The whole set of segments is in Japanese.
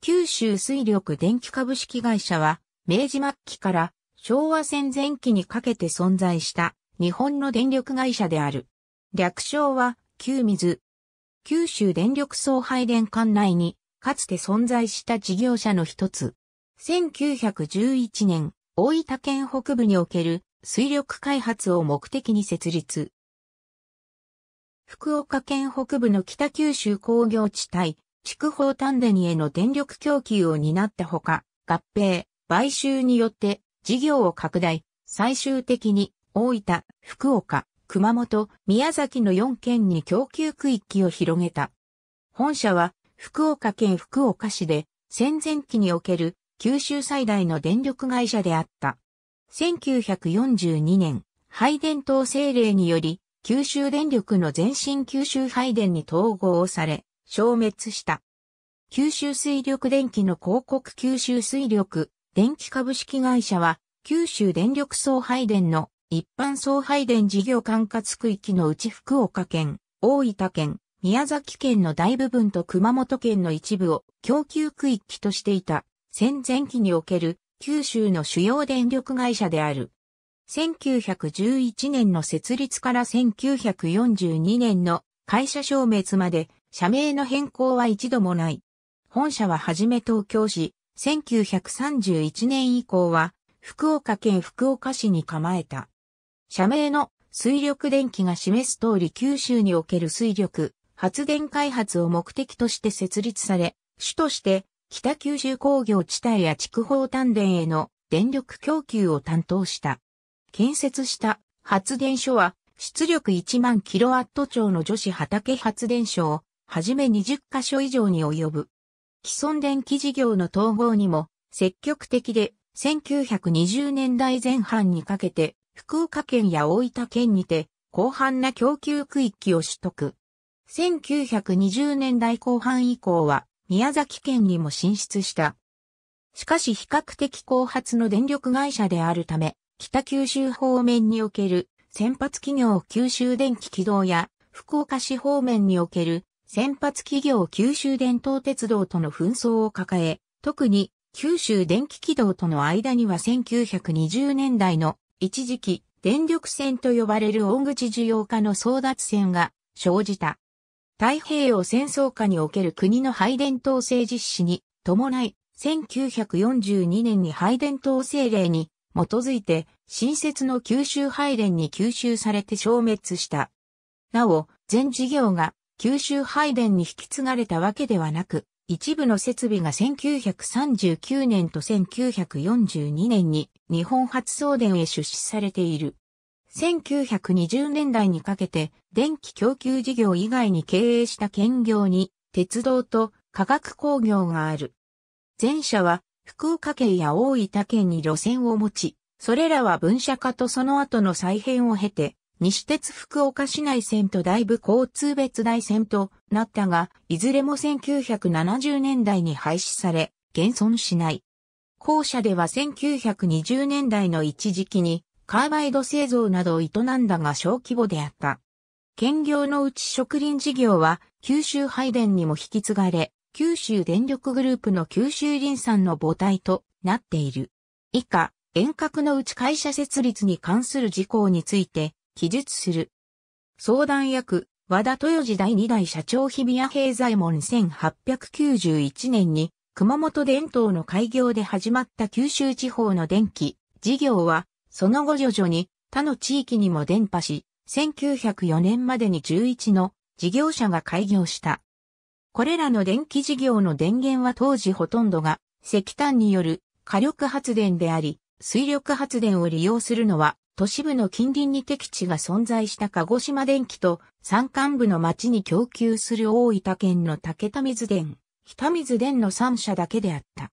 九州水力電気株式会社は、明治末期から昭和戦前期にかけて存在した日本の電力会社である。略称は、旧水。九州電力送配電管内に、かつて存在した事業者の一つ。1911年、大分県北部における水力開発を目的に設立。福岡県北部の北九州工業地帯、筑豊丹田にへの電力供給を担ったほか、合併、買収によって事業を拡大、最終的に大分、福岡、熊本、宮崎の4県に供給区域を広げた。本社は福岡県福岡市で戦前期における九州最大の電力会社であった。1942年、配電等政令により、九州電力の前身九州配電に統合され、消滅した。九州水力電気の広告九州水力電気株式会社は、九州電力送配電の一般送配電事業管轄区域のうち福岡県、大分県、宮崎県の大部分と熊本県の一部を供給区域としていた戦前期における九州の主要電力会社である。1911年の設立から1942年の会社消滅まで社名の変更は一度もない。本社ははじめ東京市、1931年以降は、福岡県福岡市に構えた。社名の水力電気が示す通り九州における水力、発電開発を目的として設立され、主として北九州工業地帯や筑豊丹田への電力供給を担当した。建設した発電所は出力1万キロワット超の女子畑発電所をはじめ20カ所以上に及ぶ。既存電気事業の統合にも積極的で1920年代前半にかけて福岡県や大分県にて広範な供給区域を取得。1920年代後半以降は宮崎県にも進出した。しかし比較的後発の電力会社であるため、北九州方面における先発企業九州電気軌道や福岡市方面における先発企業九州電灯鉄道との紛争を抱え、特に九州電気軌道との間には1920年代の一時期電力線と呼ばれる大口需要化の争奪戦が生じた。太平洋戦争下における国の配電統制実施に伴い、1942年に配電統制令に基づいて新設の九州配電に吸収されて消滅した。なお、全事業が九州廃電に引き継がれたわけではなく、一部の設備が1939年と1942年に日本初送電へ出資されている。1920年代にかけて電気供給事業以外に経営した兼業に鉄道と化学工業がある。前者は福岡県や大分県に路線を持ち、それらは分社化とその後の再編を経て西鉄福岡市内線とだいぶ交通別大線となったが、いずれも1970年代に廃止され、現存しない。校舎では1920年代の一時期に、カーバイド製造などを営んだが小規模であった。兼業のうち植林事業は九州配電にも引き継がれ、九州電力グループの九州林産の母体となっている。以下、遠隔のうち会社設立に関する事項について記述する。相談役、和田豊時第二代社長日比谷平左衛門1891年に、熊本伝統の開業で始まった九州地方の電気、事業は、その後徐々に他の地域にも伝播し、1904年までに11の事業者が開業した。これらの電気事業の電源は当時ほとんどが石炭による火力発電であり、水力発電を利用するのは都市部の近隣に敵地が存在した鹿児島電機と山間部の町に供給する大分県の竹田水田、北水田の3社だけであった。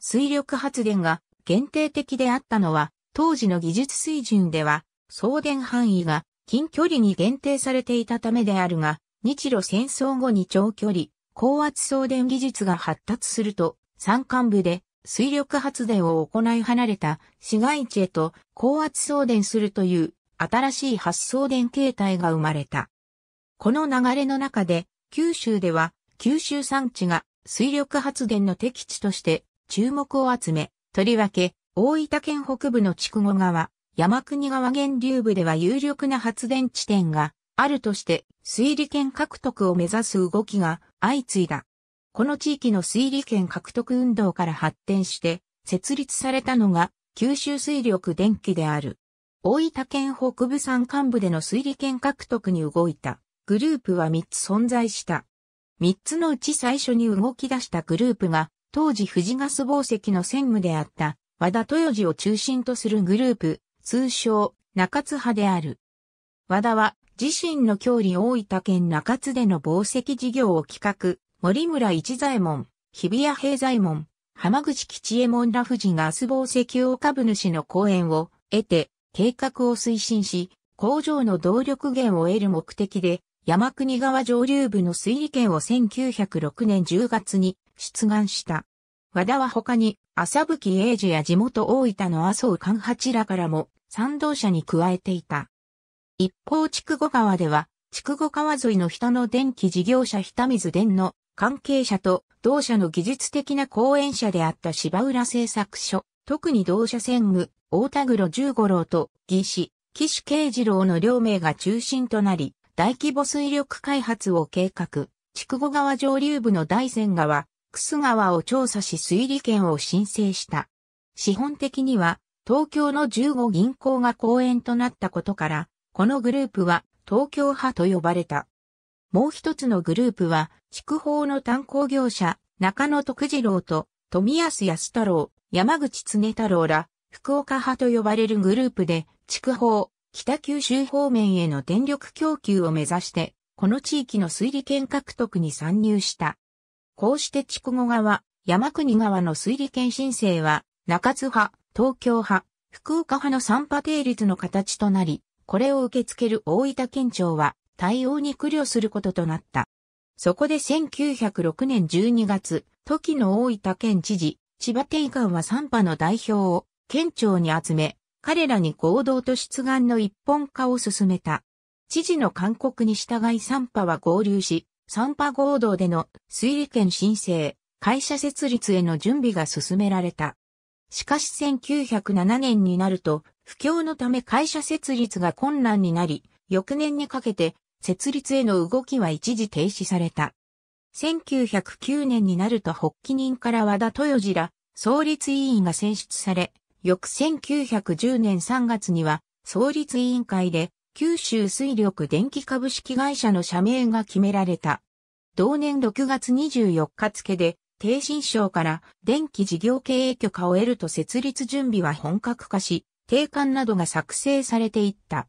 水力発電が限定的であったのは、当時の技術水準では、送電範囲が近距離に限定されていたためであるが、日露戦争後に長距離、高圧送電技術が発達すると、山間部で水力発電を行い離れた市街地へと高圧送電するという新しい発送電形態が生まれた。この流れの中で九州では九州産地が水力発電の適地として注目を集め、とりわけ大分県北部の筑後川、山国川源流部では有力な発電地点があるとして水利権獲得を目指す動きが相次いだ。この地域の水利権獲得運動から発展して設立されたのが九州水力電気である。大分県北部山間部での水利権獲得に動いたグループは3つ存在した。3つのうち最初に動き出したグループが当時富士ガス宝石の専務であった和田豊二を中心とするグループ、通称中津派である。和田は自身の郷里大分県中津での宝石事業を企画、森村一左衛門、日比谷平左衛門、浜口吉右衛門ら富士が明日宝石を株主の講演を得て、計画を推進し、工場の動力源を得る目的で、山国川上流部の水利権を1906年10月に出願した。和田は他に、浅吹英二や地元大分の麻生勘八らからも、賛同者に加えていた。一方、筑後川では、筑後川沿いの人の電気事業者日田水電の関係者と同社の技術的な講演者であった芝浦製作所、特に同社専務、大田黒十五郎と技師、岸慶次郎の両名が中心となり、大規模水力開発を計画、筑後川上流部の大仙川、楠川を調査し水利権を申請した。資本的には、東京の15銀行が公園となったことから、このグループは東京派と呼ばれた。もう一つのグループは、筑豊の炭鉱業者、中野徳次郎と、富安康太郎、山口常太郎ら、福岡派と呼ばれるグループで、筑豊、北九州方面への電力供給を目指して、この地域の水利権獲得に参入した。こうして筑後川、山国川の水利権申請は、中津派、東京派、福岡派の三派定律の形となり、これを受け付ける大分県庁は、対応に苦慮することとなった。そこで1906年12月、時の大分県知事、千葉定官は三派の代表を県庁に集め、彼らに合同と出願の一本化を進めた。知事の勧告に従い三派は合流し、三派合同での推理権申請、会社設立への準備が進められた。しかし1907年になると、不況のため会社設立が困難になり、翌年にかけて設立への動きは一時停止された。1909年になると発起人から和田豊次ら創立委員が選出され、翌1910年3月には創立委員会で九州水力電気株式会社の社名が決められた。同年6月24日付で、低新省から電気事業経営許可を得ると設立準備は本格化し、定款などが作成されていった。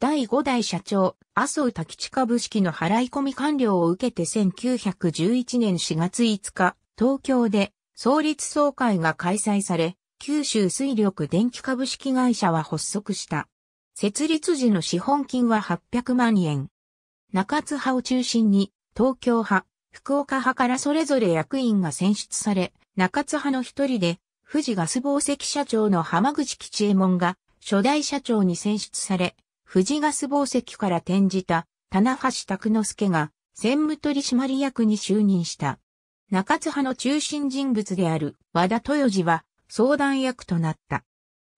第5代社長、麻生滝地株式の払い込み完了を受けて1911年4月5日、東京で創立総会が開催され、九州水力電気株式会社は発足した。設立時の資本金は800万円。中津派を中心に、東京派、福岡派からそれぞれ役員が選出され、中津派の一人で、富士ガス宝石社長の浜口吉右衛門が初代社長に選出され、富士ガス宝石から転じた、棚橋拓之助が、専務取締役に就任した。中津派の中心人物である和田豊二は相談役となった。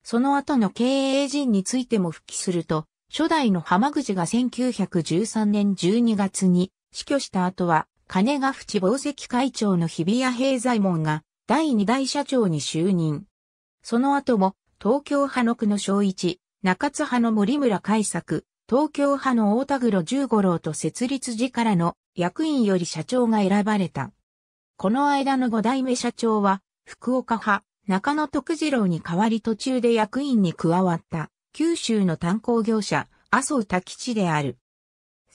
その後の経営陣についても復帰すると、初代の浜口が1913年12月に死去した後は、金ヶ淵宝石会長の日比谷平左衛門が第二代社長に就任。その後も東京派の区の小一、中津派の森村海作、東京派の大田黒十五郎と設立時からの役員より社長が選ばれた。この間の五代目社長は、福岡派、中野徳次郎に代わり途中で役員に加わった、九州の炭鉱業者、麻生多吉である。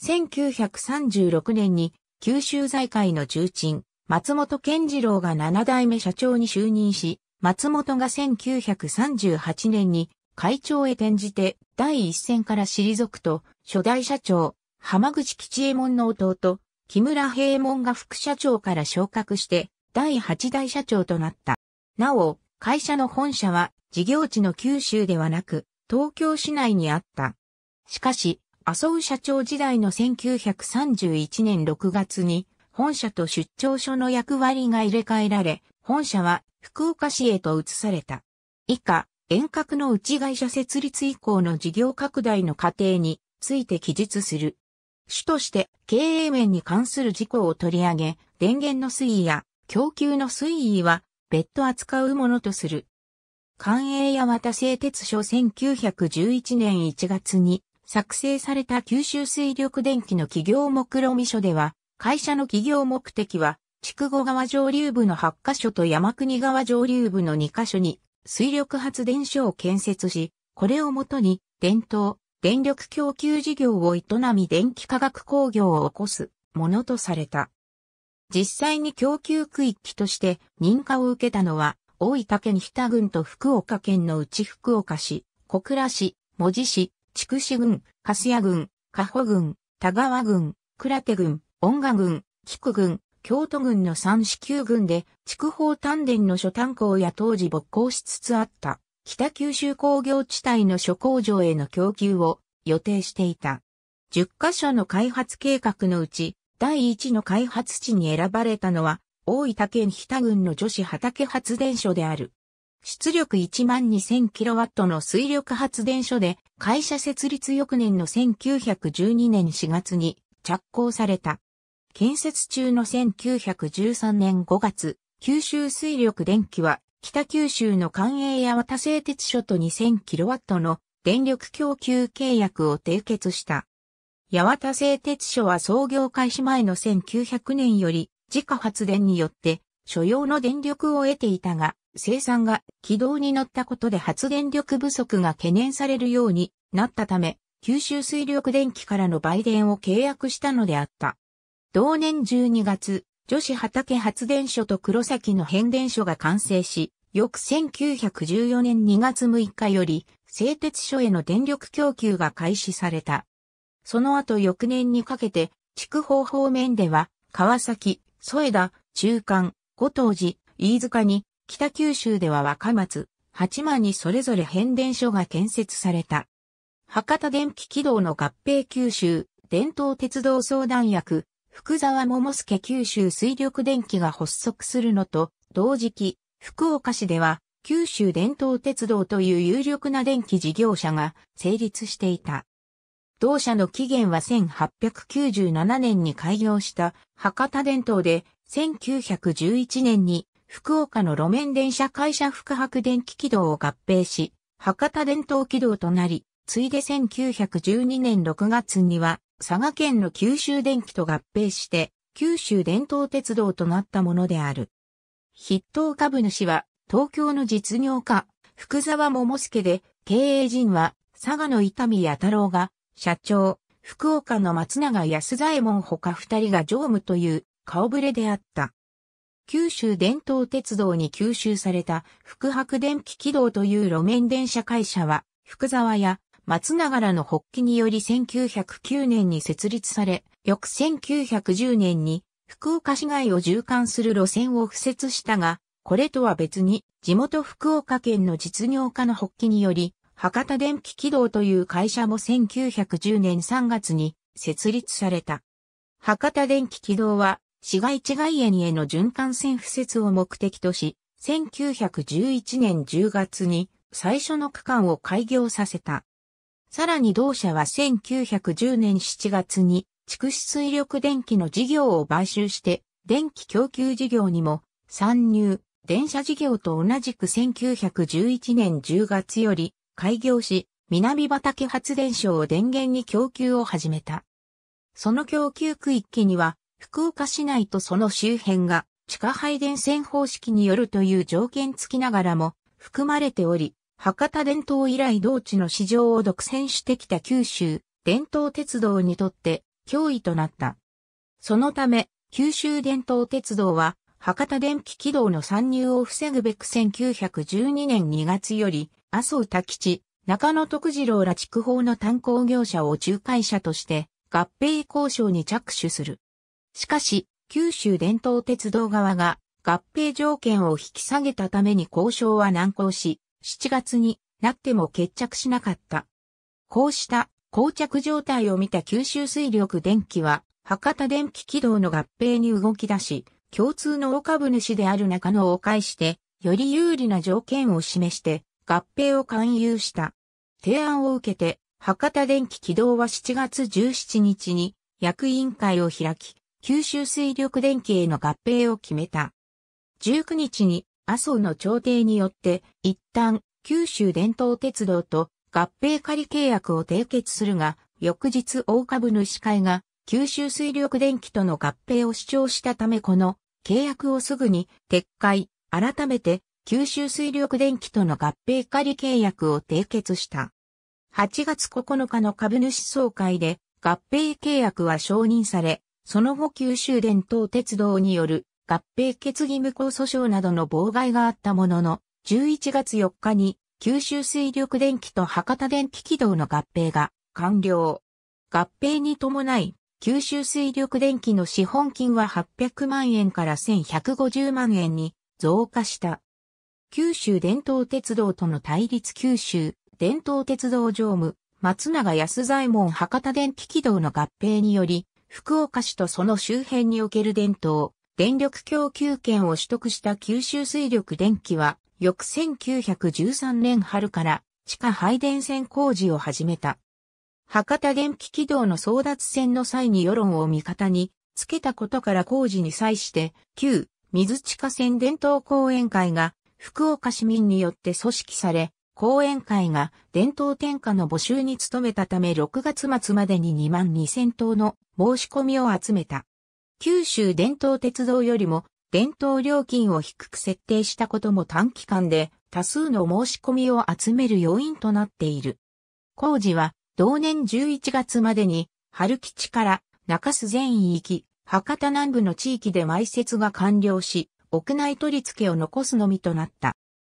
1936年に、九州財界の重鎮、松本健次郎が七代目社長に就任し、松本が1938年に会長へ転じて第一線から退くと、初代社長、浜口吉右衛門の弟、木村平右衛門が副社長から昇格して、第八代社長となった。なお、会社の本社は事業地の九州ではなく、東京市内にあった。しかし、麻生社長時代の1931年6月に、本社と出張所の役割が入れ替えられ、本社は福岡市へと移された。以下、遠隔の内会社設立以降の事業拡大の過程について記述する。主として経営面に関する事項を取り上げ、電源の推移や供給の推移は別途扱うものとする。官営八幡製鉄所1911年1月に作成された九州水力電気の企業目論見書では、会社の企業目的は、筑後川上流部の8カ所と山国川上流部の2カ所に水力発電所を建設し、これをもとに伝統、電力供給事業を営み電気化学工業を起こすものとされた。実際に供給区域として認可を受けたのは、大分県日田郡と福岡県のうち福岡市、小倉市、門司市、筑紫郡、粕谷郡、加保郡、田川郡、倉手郡、恩賀郡、菊郡、京都軍の三支給軍で、筑豊丹田の諸炭鉱や当時勃興しつつあった、北九州工業地帯の諸工場への供給を予定していた。10カ所の開発計画のうち、第1の開発地に選ばれたのは、大分県日田郡の女子畑発電所である。出力1 2000kW の水力発電所で、会社設立翌年の1912年4月に着工された。建設中の1913年5月、九州水力電気は北九州の関営八幡製鉄所と 2000kW の電力供給契約を締結した。八幡製鉄所は創業開始前の1900年より自家発電によって所要の電力を得ていたが、生産が軌道に乗ったことで発電力不足が懸念されるようになったため、九州水力電気からの売電を契約したのであった。同年12月、女子畑発電所と黒崎の変電所が完成し、翌1914年2月6日より、製鉄所への電力供給が開始された。その後翌年にかけて、筑豊方面では、川崎、添田、中間、五島寺、飯塚に、北九州では若松、八幡にそれぞれ変電所が建設された。博多電気軌道の合併九州、伝統鉄道相談役、福沢桃介九州水力電気が発足するのと、同時期、福岡市では、九州伝統鉄道という有力な電気事業者が成立していた。同社の起源は1897年に開業した博多伝統で、1911年に福岡の路面電車会社福博電気軌道を合併し、博多伝統軌道となり、ついで1912年6月には佐賀県の九州電気と合併して、九州伝統鉄道となったものである。筆頭株主は、東京の実業家、福沢桃介で、経営陣は、佐賀の伊丹弥太郎が、社長、福岡の松永安左衛門他二人が常務という顔ぶれであった。九州伝統鉄道に吸収された福白電気軌道という路面電車会社は、福沢や松ながらの発起により1909年に設立され、翌1910年に福岡市街を縦貫する路線を付設したが、これとは別に地元福岡県の実業家の発起により、博多電気軌道という会社も1910年3月に設立された。博多電気軌道は市街地外園への循環線付設を目的とし、1911年10月に最初の区間を開業させた。さらに同社は1910年7月に筑紫水力電気の事業を買収して電気供給事業にも参入、電車事業と同じく1911年10月より開業し、南畑発電所を電源に供給を始めた。その供給区域には福岡市内とその周辺が地下配電線方式によるという条件付きながらも含まれており、博多伝統以来同地の市場を独占してきた九州、伝統鉄道にとって脅威となった。そのため、九州伝統鉄道は、博多電気軌道の参入を防ぐべく1912年2月より、麻生多吉、中野徳次郎ら区法の炭鉱業者を仲介者として、合併交渉に着手する。しかし、九州伝統鉄道側が合併条件を引き下げたために交渉は難航し、7月になっても決着しなかった。こうした膠着状態を見た九州水力電機は、博多電気軌道の合併に動き出し、共通の大株主である中野を介して、より有利な条件を示して、合併を勧誘した。提案を受けて、博多電気軌道は7月17日に役員会を開き、九州水力電気への合併を決めた。19日に麻生の調停によって、一旦、九州伝統鉄道と合併仮契約を締結するが、翌日大株主会が九州水力電気との合併を主張したためこの契約をすぐに撤回、改めて九州水力電気との合併仮契約を締結した。8月9日の株主総会で合併契約は承認され、その後九州伝統鉄道による合併決議無効訴訟などの妨害があったものの、11月4日に九州水力電機と博多電機軌道の合併が完了。合併に伴い、九州水力電機の資本金は800万円から1150万円に増加した。九州伝統鉄道との対立九州伝統鉄道常務松永安左衛門博多電気軌道の合併により、福岡市とその周辺における伝統、電力供給権を取得した九州水力電気は、翌1913年春から地下配電線工事を始めた。博多電気軌道の争奪戦の際に世論を味方につけたことから工事に際して、旧水地下線伝統講演会が福岡市民によって組織され、講演会が伝統天下の募集に努めたため6月末までに2万2000頭の申し込みを集めた。九州伝統鉄道よりも伝統料金を低く設定したことも短期間で多数の申し込みを集める要因となっている。工事は同年11月までに春吉から中洲全域、博多南部の地域で埋設が完了し、屋内取り付けを残すのみとなった。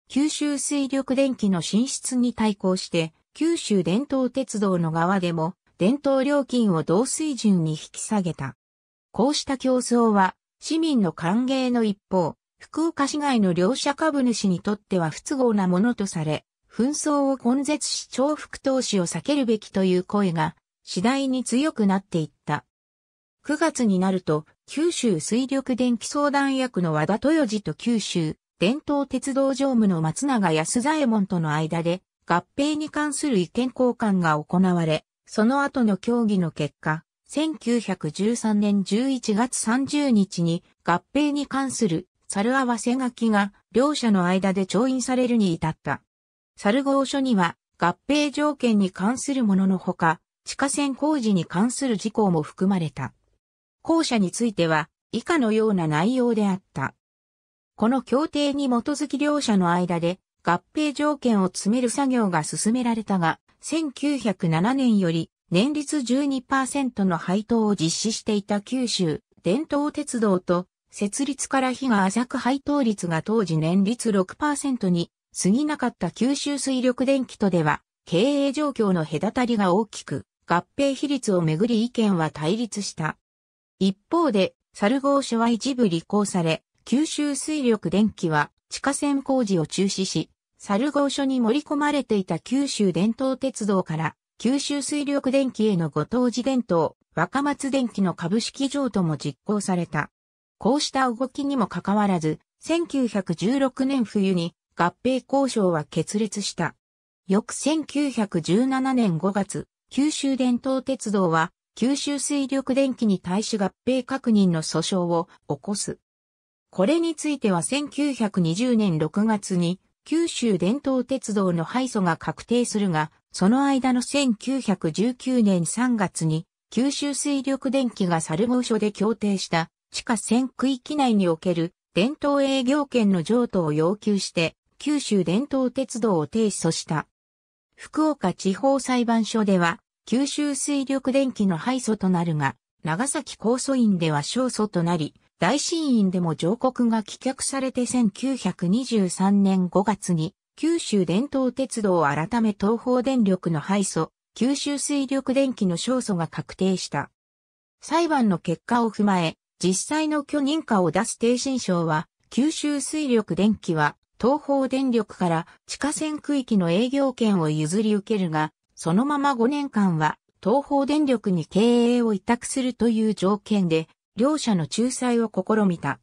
九州水力電気の進出に対抗して、九州伝統鉄道の側でも伝統料金を同水準に引き下げた。こうした競争は、市民の歓迎の一方、福岡市外の両社株主にとっては不都合なものとされ、紛争を根絶し重複投資を避けるべきという声が次第に強くなっていった。9月になると、九州水力電気相談役の和田豊二と九州伝統鉄道常務の松永安左衛門との間で合併に関する意見交換が行われ、その後の協議の結果、1913年11月30日に合併に関する猿合わせ書きが両者の間で調印されるに至った。猿号書には合併条件に関するもののほか、地下線工事に関する事項も含まれた。後者については以下のような内容であった。この協定に基づき両者の間で合併条件を詰める作業が進められたが、1907年より年率12%の配当を実施していた九州伝統鉄道と設立から日が浅く配当率が当時年率6%に過ぎなかった九州水力電気とでは経営状況の隔たりが大きく合併比率をめぐり意見は対立した。一方で、サゴ号所は一部履行され、九州水力電気は地下線工事を中止し、サゴ号所に盛り込まれていた九州伝統鉄道から九州水力電気へのご当時電灯、若松電気の株式譲渡も実行された。こうした動きにもかかわらず、1916年冬に合併交渉は決裂した。翌1917年5月、九州伝統鉄道は九州水力電気に対し合併確認の訴訟を起こす。これについては1920年6月に九州伝統鉄道の敗訴が確定するが、その間の1919年3月に九州水力電気がサル猿ー所で協定した地下線区域内における伝統営業権の譲渡を要求して九州伝統鉄道を提訴した。福岡地方裁判所では九州水力電気の敗訴となるが、長崎高訴院では勝訴となり、大審院でも上告が棄却されて1923年5月に九州伝統鉄道改め東方電力の敗訴、九州水力電気の勝訴が確定した。裁判の結果を踏まえ、実際の許認可を出す低信省は、九州水力電気は、東方電力から地下線区域の営業権を譲り受けるが、そのまま5年間は、東方電力に経営を委託するという条件で、両者の仲裁を試みた。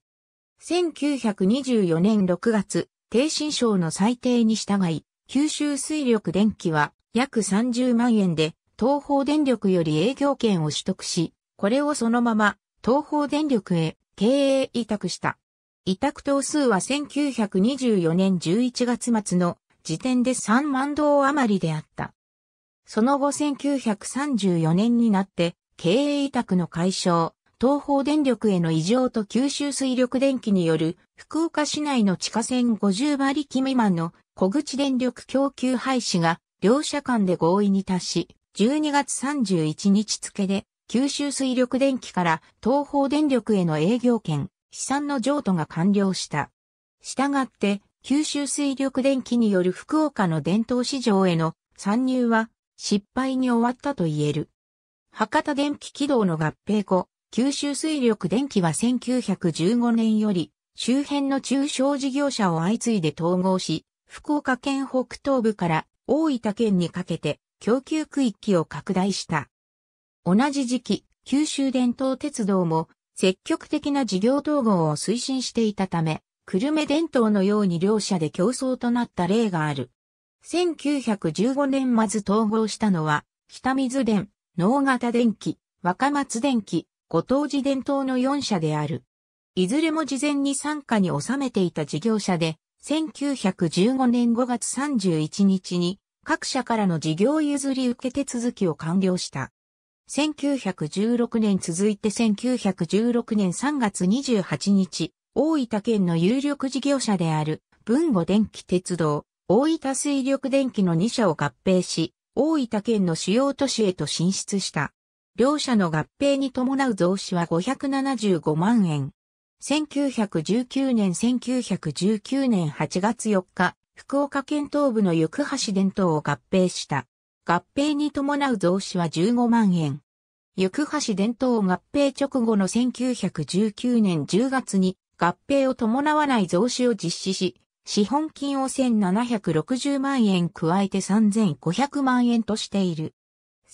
1924年6月、低新賞の最低に従い、九州水力電気は約30万円で東方電力より営業権を取得し、これをそのまま東方電力へ経営委託した。委託頭数は1924年11月末の時点で3万度余りであった。その後1934年になって経営委託の解消、東方電力への異常と九州水力電気による福岡市内の地下線50馬力未満の小口電力供給廃止が両社間で合意に達し、12月31日付で九州水力電気から東方電力への営業権、資産の譲渡が完了した。したがって、九州水力電気による福岡の伝統市場への参入は失敗に終わったと言える。博多電気軌道の合併後、九州水力電気は1915年より、周辺の中小事業者を相次いで統合し、福岡県北東部から大分県にかけて供給区域を拡大した。同じ時期、九州伝統鉄道も積極的な事業統合を推進していたため、久留米伝統のように両者で競争となった例がある。1915年まず統合したのは、北水電、能型電気、若松電気、ご当時伝統の4社である。いずれも事前に参加に収めていた事業者で、1915年5月31日に各社からの事業譲り受け手続きを完了した。1916年続いて1916年3月28日、大分県の有力事業者である文後電気鉄道、大分水力電気の2社を合併し、大分県の主要都市へと進出した。両社の合併に伴う増資は575万円。1919年1919年8月4日、福岡県東部の行橋伝統を合併した。合併に伴う増資は15万円。行橋伝統合併直後の1919年10月に合併を伴わない増資を実施し、資本金を1760万円加えて3500万円としている。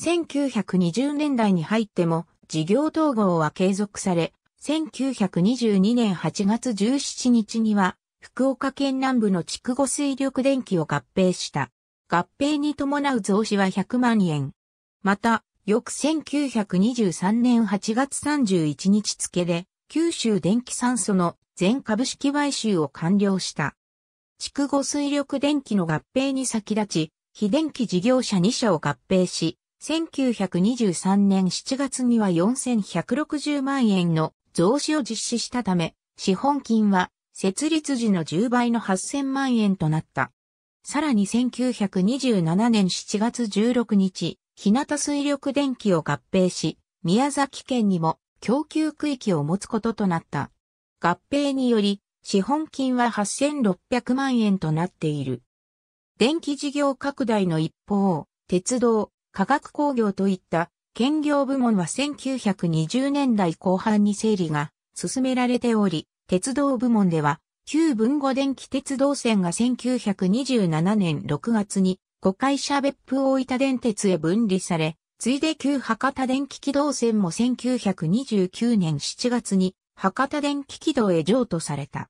1920年代に入っても事業統合は継続され、1922年8月17日には福岡県南部の筑後水力電気を合併した。合併に伴う増資は100万円。また、翌1923年8月31日付で、九州電気酸素の全株式買収を完了した。筑後水力電気の合併に先立ち、非電気事業者2社を合併し、1923年7月には4160万円の増資を実施したため、資本金は設立時の10倍の8000万円となった。さらに1927年7月16日、日向水力電気を合併し、宮崎県にも供給区域を持つこととなった。合併により、資本金は8600万円となっている。電気事業拡大の一方、鉄道、化学工業といった兼業部門は1920年代後半に整理が進められており、鉄道部門では旧文後電気鉄道線が1927年6月に五会社別府大分電鉄へ分離され、ついで旧博多電気軌道線も1929年7月に博多電気軌道へ譲渡された。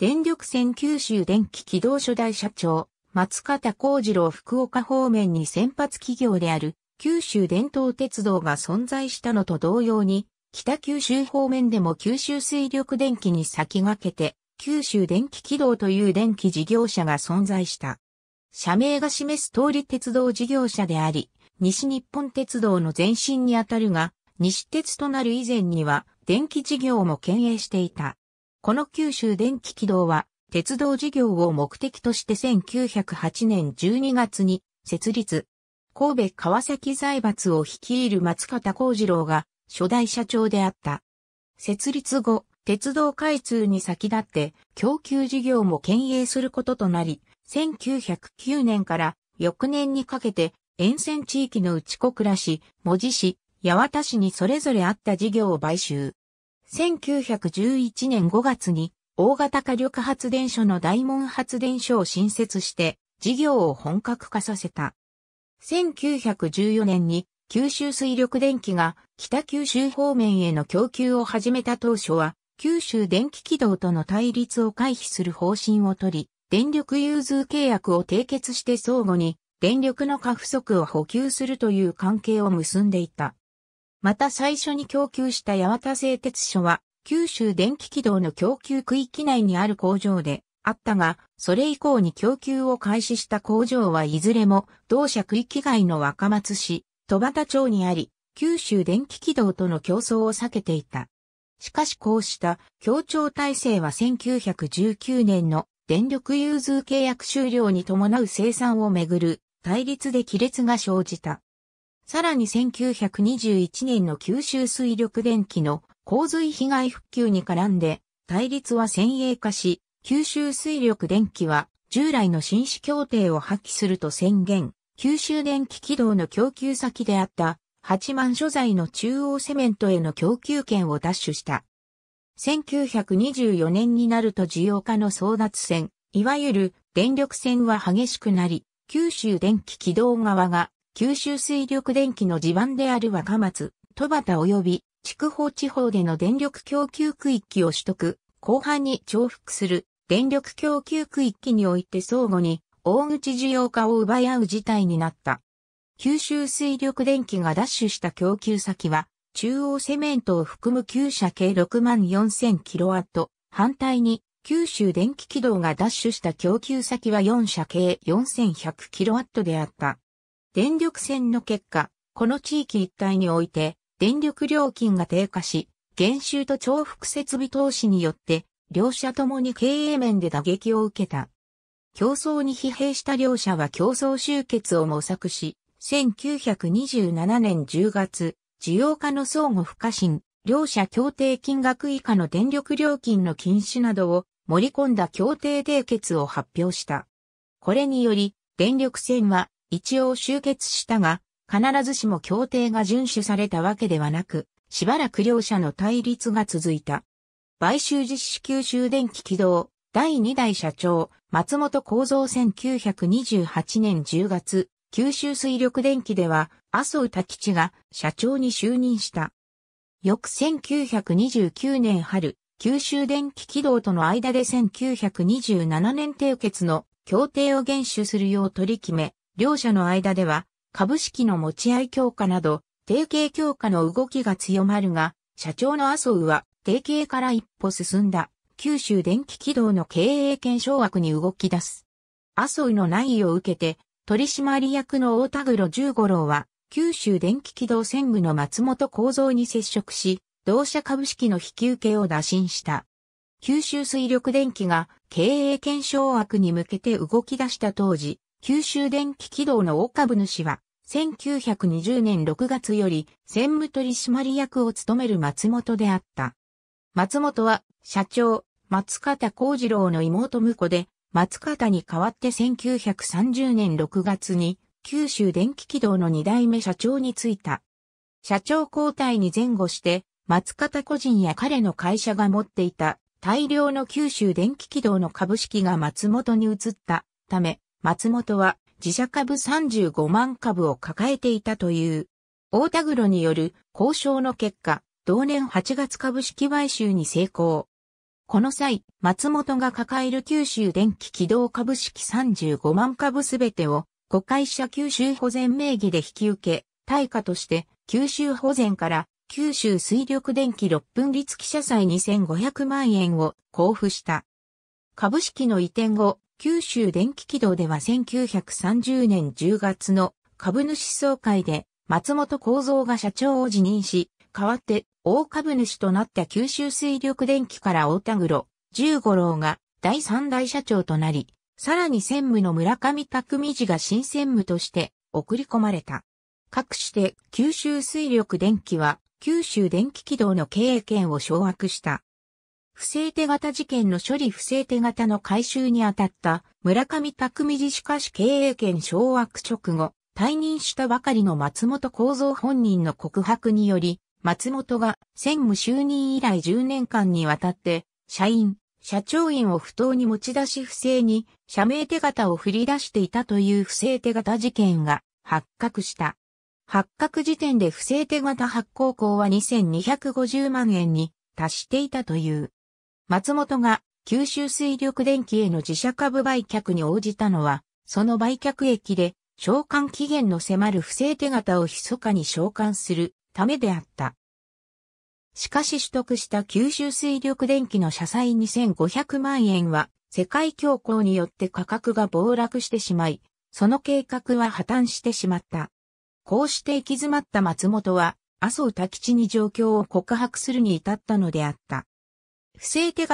電力線九州電気軌道初代社長、松方幸次郎福岡方面に先発企業である九州伝統鉄道が存在したのと同様に、北九州方面でも九州水力電気に先駆けて、九州電気軌道という電気事業者が存在した。社名が示す通り鉄道事業者であり、西日本鉄道の前身にあたるが、西鉄となる以前には電気事業も経営していた。この九州電気軌道は鉄道事業を目的として1908年12月に設立。神戸川崎財閥を率いる松方幸次郎が初代社長であった。設立後、鉄道開通に先立って供給事業も兼営することとなり、1909年から翌年にかけて沿線地域の内小倉市、文字市、八幡市にそれぞれあった事業を買収。1911年5月に大型火力発電所の大門発電所を新設して事業を本格化させた。1914年に九州水力電気が北九州方面への供給を始めた当初は九州電気軌道との対立を回避する方針をとり、電力融通契約を締結して相互に電力の過不足を補給するという関係を結んでいた。また最初に供給した八幡製鉄所は九州電気軌道の供給区域内にある工場であったが、それ以降に供給を開始した工場はいずれも同社区域外の若松市、戸畑町にあり、九州電気軌道との競争を避けていた。しかしこうした協調体制は1919年の電力融通契約終了に伴う生産をめぐる対立で亀裂が生じた。さらに1921年の九州水力電気の洪水被害復旧に絡んで、対立は先鋭化し、九州水力電気は従来の紳士協定を破棄すると宣言、九州電気軌道の供給先であった八万所在の中央セメントへの供給権を奪取した。1924年になると需要化の争奪戦、いわゆる電力戦は激しくなり、九州電気軌道側が九州水力電気の地盤である若松、戸端及び筑豊地方での電力供給区域を取得、後半に重複する電力供給区域において相互に大口需要化を奪い合う事態になった。九州水力電気が奪取した供給先は、中央セメントを含む旧社計6万4000キロワット、反対に九州電気軌道が奪取した供給先は4社計4100キロワットであった。電力戦の結果、この地域一帯において、電力料金が低下し、減収と重複設備投資によって、両社ともに経営面で打撃を受けた。競争に疲弊した両社は競争集結を模索し、1927年10月、需要家の相互不可侵、両社協定金額以下の電力料金の禁止などを盛り込んだ協定締結を発表した。これにより、電力線は一応集結したが、必ずしも協定が遵守されたわけではなく、しばらく両者の対立が続いた。買収実施九州電気軌道、第2代社長、松本幸三1928年10月、九州水力電気では、麻生多吉が社長に就任した。翌1929年春、九州電気軌道との間で1927年締結の協定を厳守するよう取り決め、両者の間では、株式の持ち合い強化など、提携強化の動きが強まるが、社長の麻生は、提携から一歩進んだ、九州電気軌道の経営権掌握に動き出す。麻生の内容を受けて、取締役の大田黒十五郎は、九州電気軌道専務の松本幸三に接触し、同社株式の引き受けを打診した。九州水力電気が経営検証枠に向けて動き出した当時、九州電気軌道の大株主は、1920年6月より専務取締役を務める松本であった。松本は社長、松方幸次郎の妹婿で、松方に代わって1930年6月に九州電気軌道の二代目社長に就いた。社長交代に前後して、松方個人や彼の会社が持っていた大量の九州電気軌道の株式が松本に移ったため、松本は自社株35万株を抱えていたという。大田黒による交渉の結果、同年8月株式買収に成功。この際、松本が抱える九州電気軌道株式35万株すべてを、子会社九州保全名義で引き受け、対価として、九州保全から、九州水力電気6分立記社債2500万円を交付した。株式の移転後、九州電気軌道では1930年10月の株主総会で松本幸三が社長を辞任し、代わって大株主となった九州水力電気から大田黒、十五郎が第三代社長となり、さらに専務の村上匠次が新専務として送り込まれた。かくして九州水力電気は九州電気軌道の経営権を掌握した。不正手形事件の処理不正手形の回収に当たった村上匠次しかし経営権掌握直後、退任したばかりの松本幸三本人の告白により、松本が専務就任以来10年間にわたって、社員、社長員を不当に持ち出し不正に社名手形を振り出していたという不正手形事件が発覚した。発覚時点で不正手形発行口は2250万円に達していたという。松本が九州水力電機への自社株売却に応じたのは、その売却益で、償還期限の迫る不正手形を密かに償還するためであった。しかし取得した九州水力電機の社債2500万円は、世界恐慌によって価格が暴落してしまい、その計画は破綻してしまった。こうして行き詰まった松本は、麻生太吉に状況を告白するに至ったのであった。不正手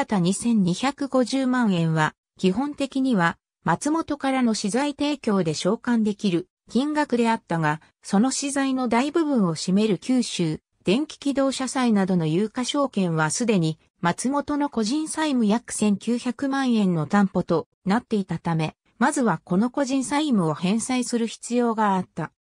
形2250万円は、基本的には、松本からの資材提供で償還できる金額であったが、その資材の大部分を占める九州、電気機動車債などの有価証券はすでに、松本の個人債務約1900万円の担保となっていたため、まずはこの個人債務を返済する必要があった。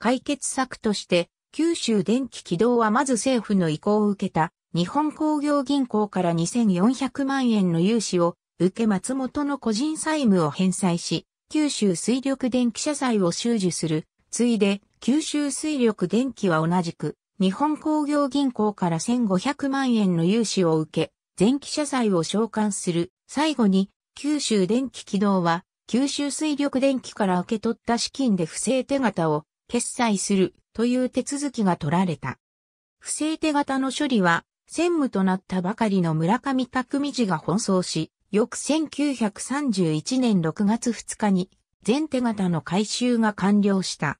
解決策として、九州電気軌道はまず政府の意向を受けた日本工業銀行から2400万円の融資を受け松本の個人債務を返済し、九州水力電気社債を収受する。ついで、九州水力電気は同じく、日本工業銀行から1500万円の融資を受け、前期社債を償還する。最後に、九州電気軌道は、九州水力電気から受け取った資金で不正手形を決済するという手続きが取られた。不正手形の処理は専務となったばかりの村上匠次が奔走し、翌1931年6月2日に全手形の回収が完了した。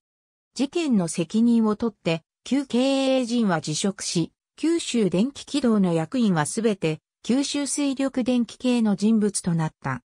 事件の責任を取って、旧経営陣は辞職し、九州電気軌道の役員はすべて九州水力電気系の人物となった。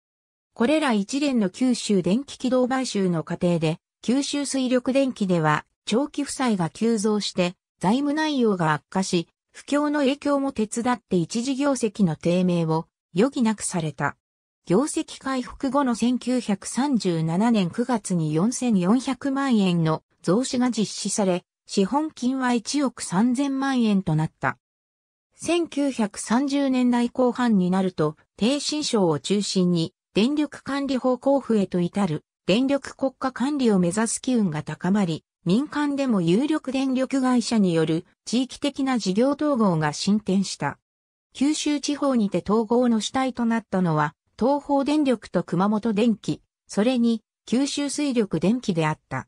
これら一連の九州電気軌道買収の過程で、九州水力電気では長期負債が急増して、財務内容が悪化し、不況の影響も手伝って一時業績の低迷を余儀なくされた。業績回復後の1937年9月に4400万円の増資が実施され、資本金は1億3000万円となった。1930年代後半になると、低新省を中心に電力管理法交付へと至る電力国家管理を目指す機運が高まり、民間でも有力電力会社による地域的な事業統合が進展した。九州地方にて統合の主体となったのは、東方電力と熊本電機、それに九州水力電機であった。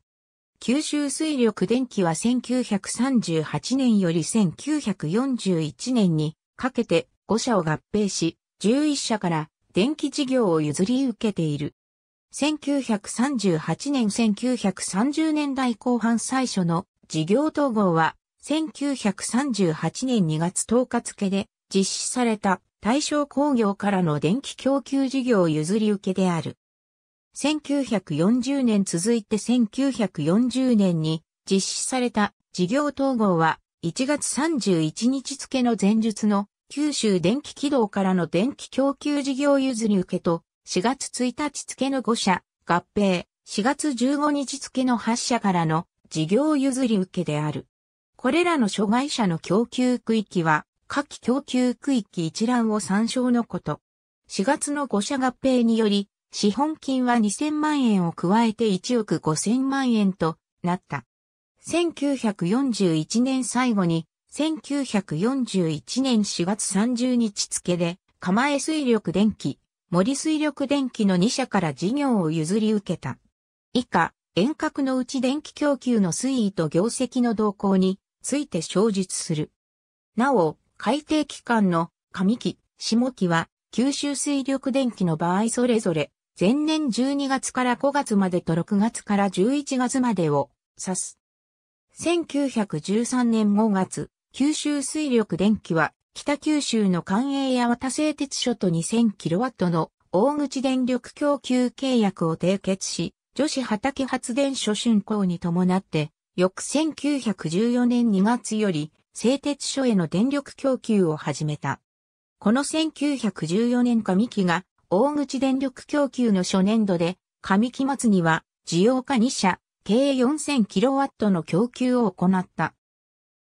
九州水力電機は1938年より1941年にかけて5社を合併し、11社から電気事業を譲り受けている。1938年1930年代後半最初の事業統合は、1938年2月10日付で実施された大正工業からの電気供給事業譲り受けである。1940年続いて1940年に実施された事業統合は1月31日付の前述の九州電気軌道からの電気供給事業譲り受けと4月1日付の5社、合併、4月15日付の8社からの事業譲り受けである。これらの諸外社の供給区域は、下記供給区域一覧を参照のこと。4月の5社合併により、資本金は2000万円を加えて1億5000万円となった。1941年最後に、1941年4月30日付で、釜江水力電気、森水力電機の2社から事業を譲り受けた。以下、遠隔のうち電気供給の推移と業績の動向について詳述する。なお、改定期間の上期、下期は九州水力電機の場合それぞれ前年12月から5月までと6月から11月までを指す。1913年5月、九州水力電機は北九州の関営や渡製鉄所と 2000kW の大口電力供給契約を締結し、女子畑発電所竣工に伴って、翌1914年2月より製鉄所への電力供給を始めた。この1914年上期が大口電力供給の初年度で、上期末には需要家2社、計 4000kW の供給を行った。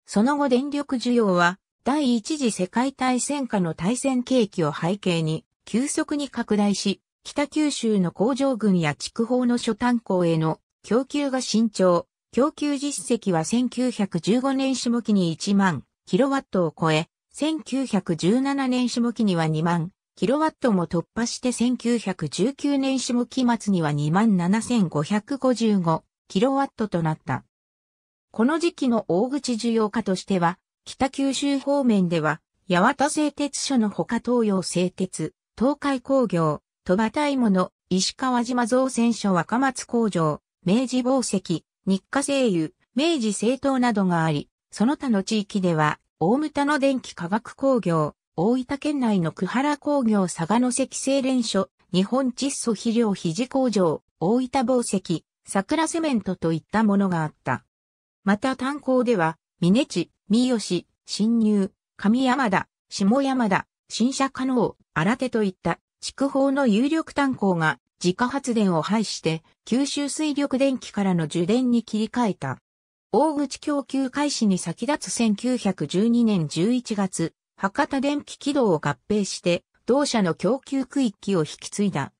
その後電力需要は第一次世界大戦下の大戦景気を背景に、急速に拡大し、北九州の工場群や地区法の諸炭鉱への供給が慎重。供給実績は1915年下期に1万キロワットを超え、1917年下期には2万キロワットも突破して1919年下期末には27,555キロワットとなった。この時期の大口需要家としては、北九州方面では、八幡製鉄所のほか東洋製鉄、東海工業、戸場大物、石川島造船所若松工場、明治宝石、日課製油、明治製糖などがあり、その他の地域では、大牟田の電気化学工業、大分県内の久原工業佐賀の石製連所、日本窒素肥料肘工場、大分宝石、桜セメントといったものがあった。また炭鉱では、峰地、三好、新入、上山田、下山田、新社加納、新手といった筑豊の有力炭鉱が自家発電を廃して、九州水力電気からの受電に切り替えた。大口供給開始に先立つ1912年11月、博多電気軌道を合併して、同社の供給区域を引き継いだ。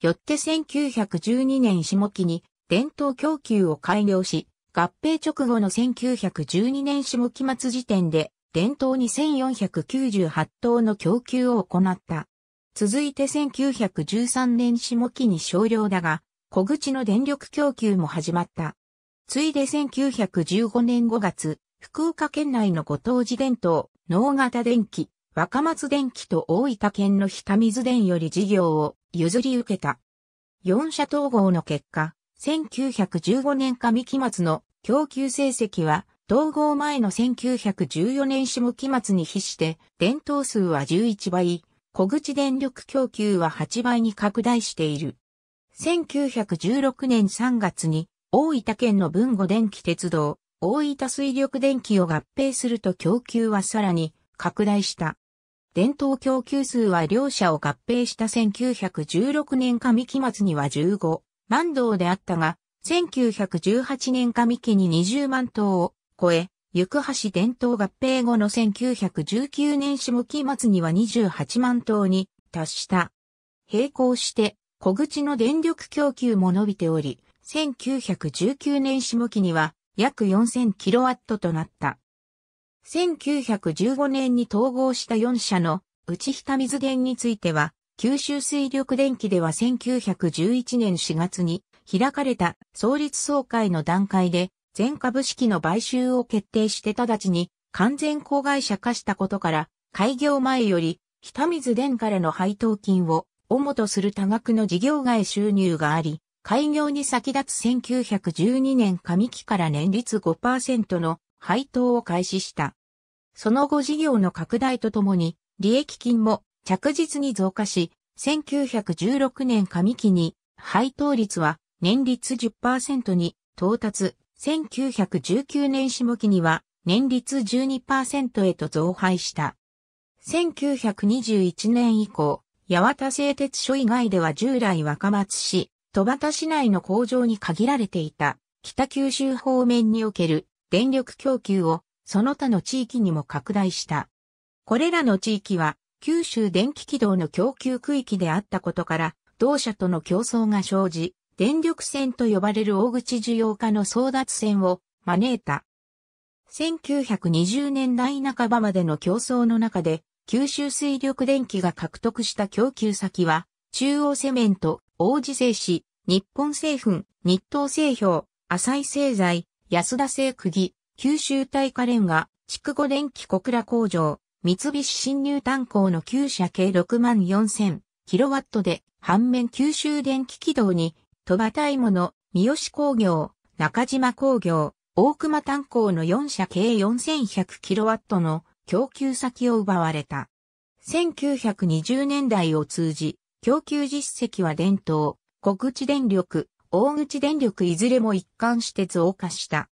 よって1912年下期に、伝統供給を改良し、合併直後の1912年下期末時点で、伝統に1498頭の供給を行った。続いて1913年下期に少量だが、小口の電力供給も始まった。ついで1915年5月、福岡県内のご当地伝統、農型電気、若松電気と大分県の日田水電より事業を譲り受けた。4社統合の結果、1915年上期末の供給成績は、統合前の1914年下期末に比して、電灯数は11倍、小口電力供給は8倍に拡大している。1916年3月に、大分県の文語電気鉄道、大分水力電気を合併すると供給はさらに拡大した。伝統供給数は両社を合併した1916年上期末には15万頭であったが、1918年上期に20万頭を超え、行橋伝統合併後の1919年下期末には28万頭に達した。並行して、小口の電力供給も伸びており、1919年下期には約 4000kW となった。1915年に統合した4社の内日田水源については、九州水力電気では1911年4月に開かれた創立総会の段階で全株式の買収を決定して直ちに完全子会社化したことから開業前より北水電からの配当金を主とする多額の事業外収入があり、開業に先立つ1912年上期から年率5%の配当を開始した。その後事業の拡大とともに利益金も着実に増加し、1916年上期に配当率は年率10%に到達、1919年下期には年率12%へと増配した。1921年以降、八幡製鉄所以外では従来若松市、戸畑市内の工場に限られていた北九州方面における電力供給をその他の地域にも拡大した。これらの地域は九州電気軌道の供給区域であったことから、同社との競争が生じ、電力線と呼ばれる大口需要家の争奪戦を招いた。1920年代半ばまでの競争の中で、九州水力電気が獲得した供給先は、中央セメント、王子製紙、日本製粉、日東製氷、浅井製材、安田製釘、九州大火レンガ、筑後電気小倉工場、三菱新入炭鉱の旧車計6万4000キロワットで、反面九州電気軌道に、戸場大の、三好工業、中島工業、大熊炭鉱の4社計4100キロワットの供給先を奪われた。1920年代を通じ、供給実績は伝統、小口電力、大口電力いずれも一貫して増加した。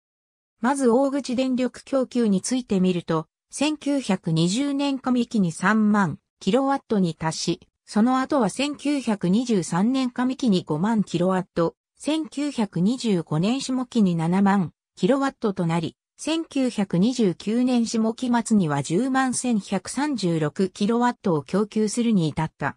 まず大口電力供給についてみると、1920年上期に3万キロワットに達し、その後は1923年上期に5万キロワット、1925年下期に7万キロワットとなり、1929年下期末には10万1136キロワットを供給するに至った。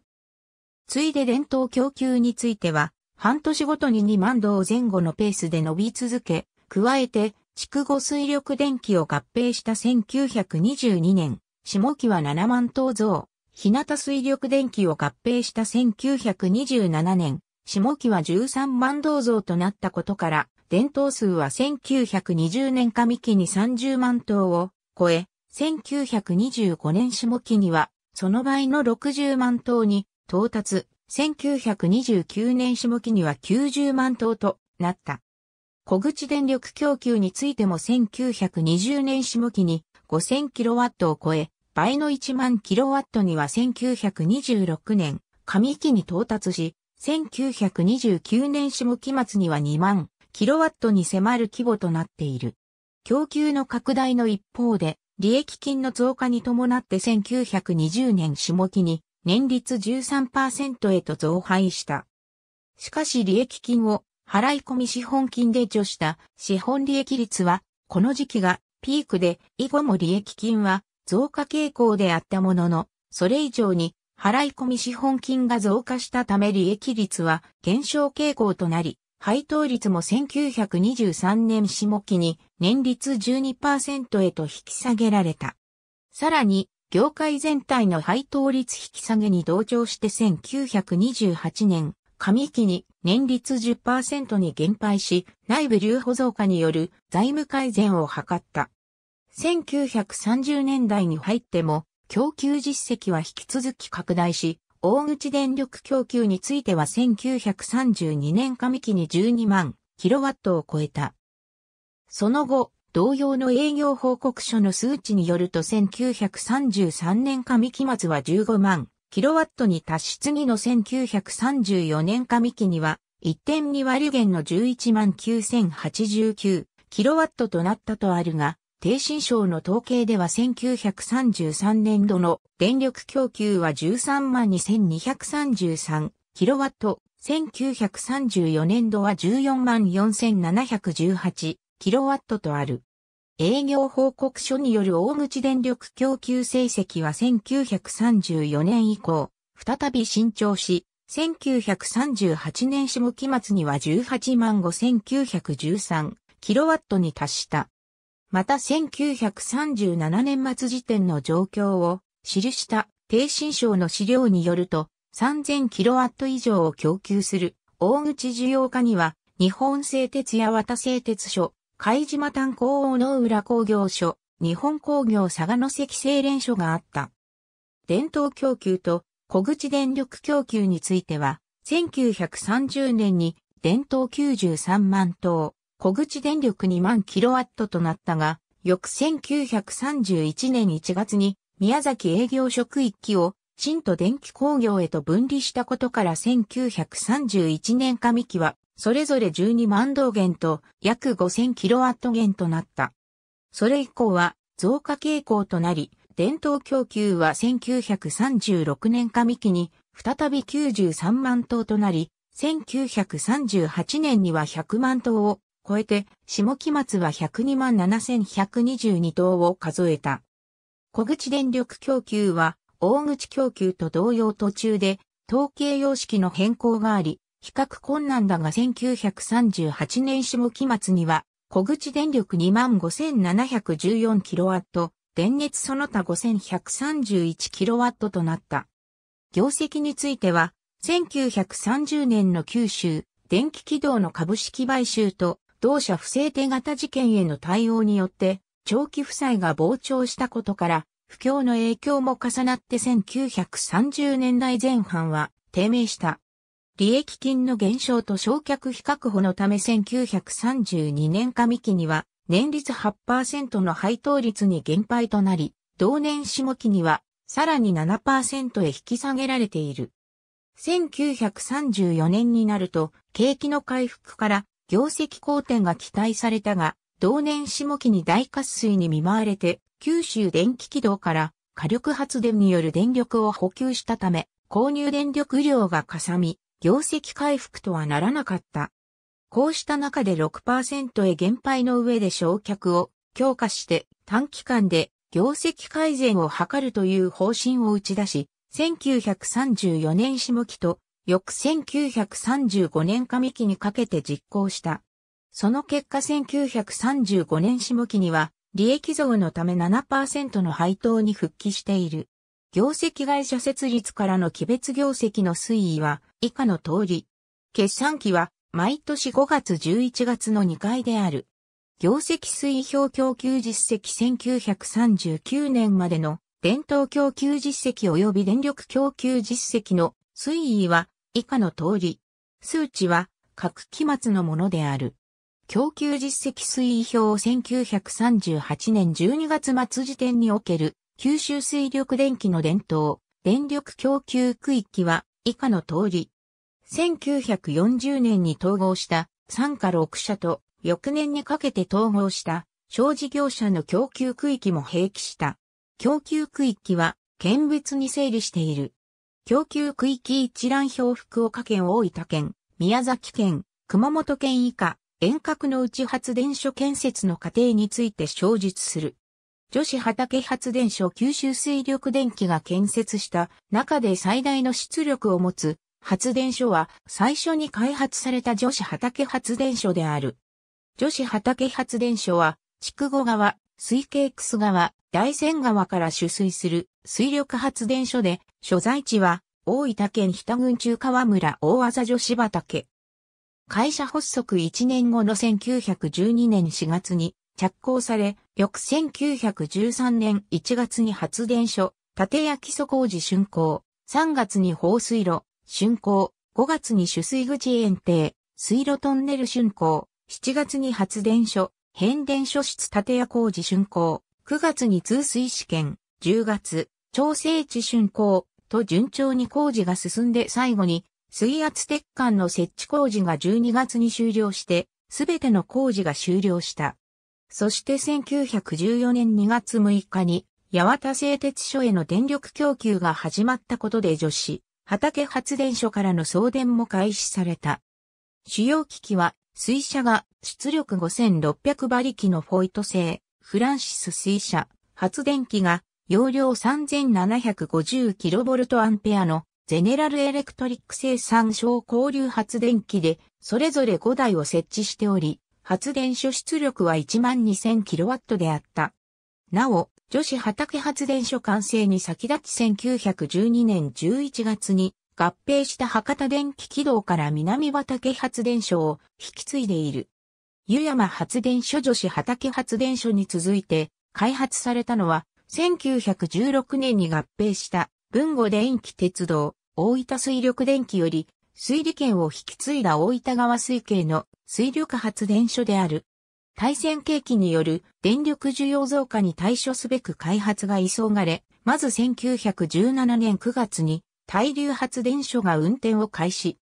ついで伝統供給については、半年ごとに2万度前後のペースで伸び続け、加えて筑後水力電気を合併した1922年、下木は7万頭増、日向水力電気を合併した1927年、下木は13万頭像となったことから、伝統数は1920年上期に30万頭を超え、1925年下期には、その倍の60万頭に到達、1929年下期には90万頭となった。小口電力供給についても1920年下期に 5000kW を超え、倍の1万 kW には1926年上期に到達し、1929年下期末には2万 kW に迫る規模となっている。供給の拡大の一方で、利益金の増加に伴って1920年下期に年率13%へと増配した。しかし利益金を払い込み資本金で除した資本利益率は、この時期がピークで、以後も利益金は増加傾向であったものの、それ以上に払い込み資本金が増加したため利益率は減少傾向となり、配当率も1923年下期に年率12%へと引き下げられた。さらに、業界全体の配当率引き下げに同調して1928年、上期に年率10%に減廃し、内部留保増加による財務改善を図った。1930年代に入っても、供給実績は引き続き拡大し、大口電力供給については1932年上期に12万キロワットを超えた。その後、同様の営業報告書の数値によると1933年上期末は15万キロワットに達し次の1934年上期には1.2割減の119,089キロワットとなったとあるが、低新省の統計では1933年度の電力供給は132,233キロワット、1934年度は144,718キロワットとある。営業報告書による大口電力供給成績は1934年以降、再び伸長し、1938年下期末には18万5913キロワットに達した。また1937年末時点の状況を記した低新省の資料によると3000キロワット以上を供給する大口需要家には日本製鉄や綿製鉄所、海島炭鉱大野浦工業所、日本工業佐賀の関精連所があった。伝統供給と小口電力供給については、1930年に伝統93万頭、小口電力2万キロワットとなったが、翌1931年1月に宮崎営業職域を新と電気工業へと分離したことから1931年上期は、それぞれ12万道元と約5000キロワット元となった。それ以降は増加傾向となり、伝統供給は1936年上期に再び93万頭となり、1938年には100万頭を超えて、下期末は102万7122頭を数えた。小口電力供給は大口供給と同様途中で統計様式の変更があり、比較困難だが1938年下期末には、小口電力25,714キロワット、電熱その他5,131キロワットとなった。業績については、1930年の九州、電気軌道の株式買収と、同社不正手形事件への対応によって、長期負債が膨張したことから、不況の影響も重なって1930年代前半は低迷した。利益金の減少と償却費確保のため1932年上期には年率8%の配当率に減配となり、同年下期にはさらに7%へ引き下げられている。1934年になると景気の回復から業績好転が期待されたが、同年下期に大滑水に見舞われて九州電気軌道から火力発電による電力を補給したため、購入電力量がかさみ、業績回復とはならなかった。こうした中で6%へ減配の上で焼却を強化して短期間で業績改善を図るという方針を打ち出し、1934年下期と翌1935年上期にかけて実行した。その結果1935年下期には利益増のため7%の配当に復帰している。業績会社設立からの期別業績の推移は以下の通り。決算期は毎年5月11月の2回である。業績推移表供給実績1939年までの伝統供給実績及び電力供給実績の推移は以下の通り。数値は各期末のものである。供給実績推移表を1938年12月末時点における九州水力電気の伝統、電力供給区域は以下の通り。1940年に統合した3か6社と翌年にかけて統合した小事業者の供給区域も併記した。供給区域は県別に整理している。供給区域一覧表福岡県大分県、宮崎県、熊本県以下、遠隔の内発電所建設の過程について詳述する。女子畑発電所九州水力電気が建設した中で最大の出力を持つ発電所は最初に開発された女子畑発電所である。女子畑発電所は筑後川、水系楠川、大仙川から取水する水力発電所で所在地は大分県日田郡中川村大技女子畑。会社発足1年後の1912年4月に着工され、翌1913年1月に発電所、建屋基礎工事竣工、3月に放水路、竣工、5月に取水口園庭、水路トンネル竣工、7月に発電所、変電所室建屋工事竣工、9月に通水試験、10月、調整地竣工、と順調に工事が進んで最後に水圧鉄管の設置工事が12月に終了して、すべての工事が終了した。そして1914年2月6日に、八幡製鉄所への電力供給が始まったことで女子、畑発電所からの送電も開始された。主要機器は、水車が出力5600馬力のフォイト製、フランシス水車、発電機が容量 3750kV アンペアのゼネラルエレクトリック生産小交流発電機で、それぞれ5台を設置しており、発電所出力は 12000kW であった。なお、女子畑発電所完成に先立ち1912年11月に合併した博多電気軌道から南畑発電所を引き継いでいる。湯山発電所女子畑発電所に続いて開発されたのは1916年に合併した文後電気鉄道大分水力電機より、水利権を引き継いだ大分川水系の水力発電所である。対戦景気による電力需要増加に対処すべく開発が急がれ、まず1917年9月に大流発電所が運転を開始。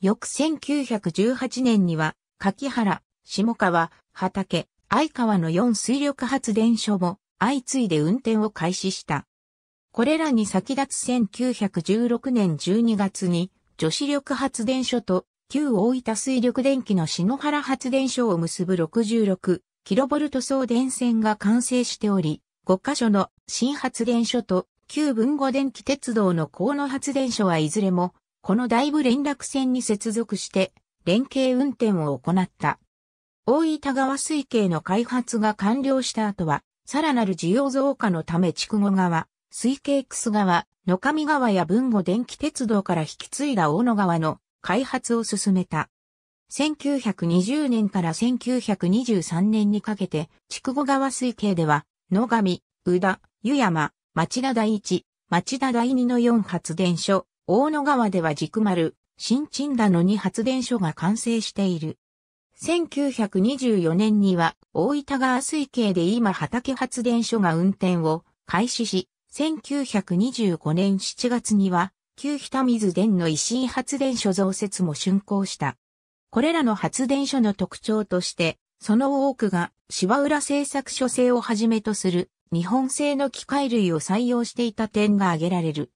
翌1918年には、柿原、下川、畑、相川の4水力発電所も相次いで運転を開始した。これらに先立つ1916年12月に女子力発電所と旧大分水力電機の篠原発電所を結ぶ 66kV 送電線が完成しており、5カ所の新発電所と旧文後電気鉄道の河野発電所はいずれも、この大部連絡線に接続して連携運転を行った。大分川水系の開発が完了した後は、さらなる需要増加のため筑後川、水系楠川、野上川や文後電気鉄道から引き継いだ大野川の開発を進めた。1920年から1923年にかけて、筑後川水系では、野上、宇田、湯山、町田第一、町田第二の4発電所、大野川では軸丸、新陳田の2発電所が完成している。1924年には、大分川水系で今畑発電所が運転を開始し、1925年7月には、旧北水田の石井発電所増設も竣工した。これらの発電所の特徴として、その多くが芝浦製作所製をはじめとする日本製の機械類を採用していた点が挙げられる。